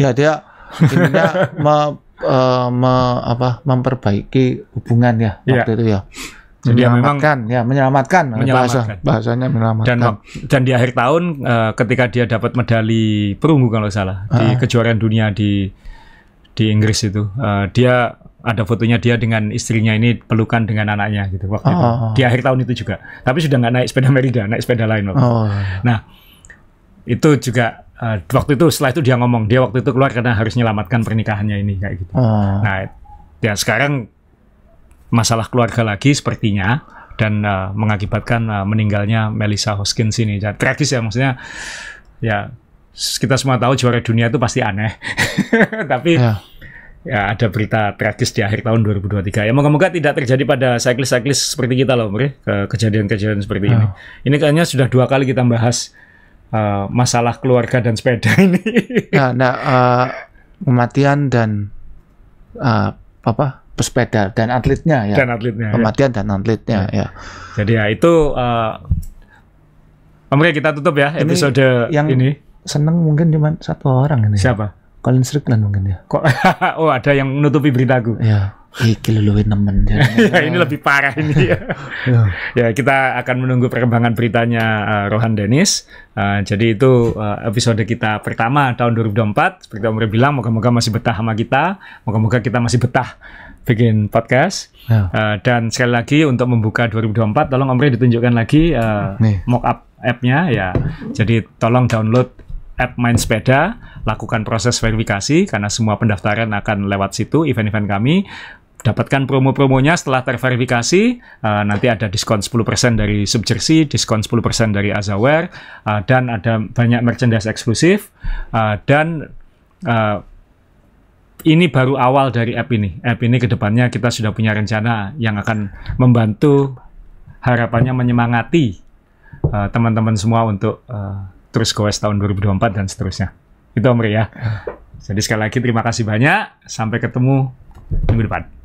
Ya dia intinya [laughs] me, uh, me, apa, memperbaiki hubungan ya iya. waktu yeah. itu ya. Jadi ya menyelamatkan, ya memang ya menyelamatkan, eh, menyelamatkan. Bahasa, bahasanya menyelamatkan. Dan dan di akhir tahun uh, ketika dia dapat medali perunggu kalau salah uh. di ah. kejuaraan dunia di di Inggris itu, uh, dia ada fotonya dia dengan istrinya ini pelukan dengan anaknya gitu waktu oh. itu. Ah. Di akhir tahun itu juga. Tapi sudah nggak naik sepeda Merida, naik sepeda lain waktu. Oh. Nah, itu juga uh, waktu itu setelah itu dia ngomong, dia waktu itu keluar karena harus menyelamatkan pernikahannya ini kayak gitu. Oh. Nah, ya sekarang masalah keluarga lagi sepertinya dan uh, mengakibatkan uh, meninggalnya Melissa Hoskins ini. Jadi, ya, tragis ya maksudnya ya kita semua tahu juara dunia itu pasti aneh. [laughs] Tapi ya. ya ada berita tragis di akhir tahun 2023. Ya moga-moga tidak terjadi pada cyclist-cyclist seperti kita loh, Bre, kejadian-kejadian seperti ya. ini. Ini kayaknya sudah dua kali kita bahas uh, masalah keluarga dan sepeda [laughs] ini. Ya, nah, nah uh, kematian dan uh, apa? pesepeda dan atletnya ya. Dan atletnya. Ya. Kematian ya. dan atletnya ya. ya. Jadi ya itu uh, Oke kita tutup ya ini episode yang ini. Seneng mungkin cuma satu orang ini. Siapa? Colin Strickland mungkin ya. Kok [laughs] oh ada yang nutupi beritaku. Ya. Iki luluin nemen. [laughs] ya ini lebih parah ini [laughs] ya. ya kita akan menunggu perkembangan beritanya uh, Rohan Dennis. Uh, jadi itu uh, episode kita pertama tahun 2024. Seperti Om bilang, moga-moga masih betah sama kita. Moga-moga kita masih betah bikin podcast. Ya. Uh, dan sekali lagi untuk membuka 2024, tolong Om Rey ditunjukkan lagi uh, eh, mock up app-nya ya. Jadi tolong download app Main Sepeda, lakukan proses verifikasi karena semua pendaftaran akan lewat situ event-event kami. Dapatkan promo-promonya setelah terverifikasi. Uh, nanti ada diskon 10% dari Subjersi, diskon 10% dari Azaware, uh, dan ada banyak merchandise eksklusif. Uh, dan uh, ini baru awal dari app ini. App ini kedepannya kita sudah punya rencana yang akan membantu harapannya menyemangati eh, teman-teman uh, semua untuk uh, terus goes tahun 2024 dan seterusnya. Itu Om ya. Jadi sekali lagi terima kasih banyak. Sampai ketemu minggu depan.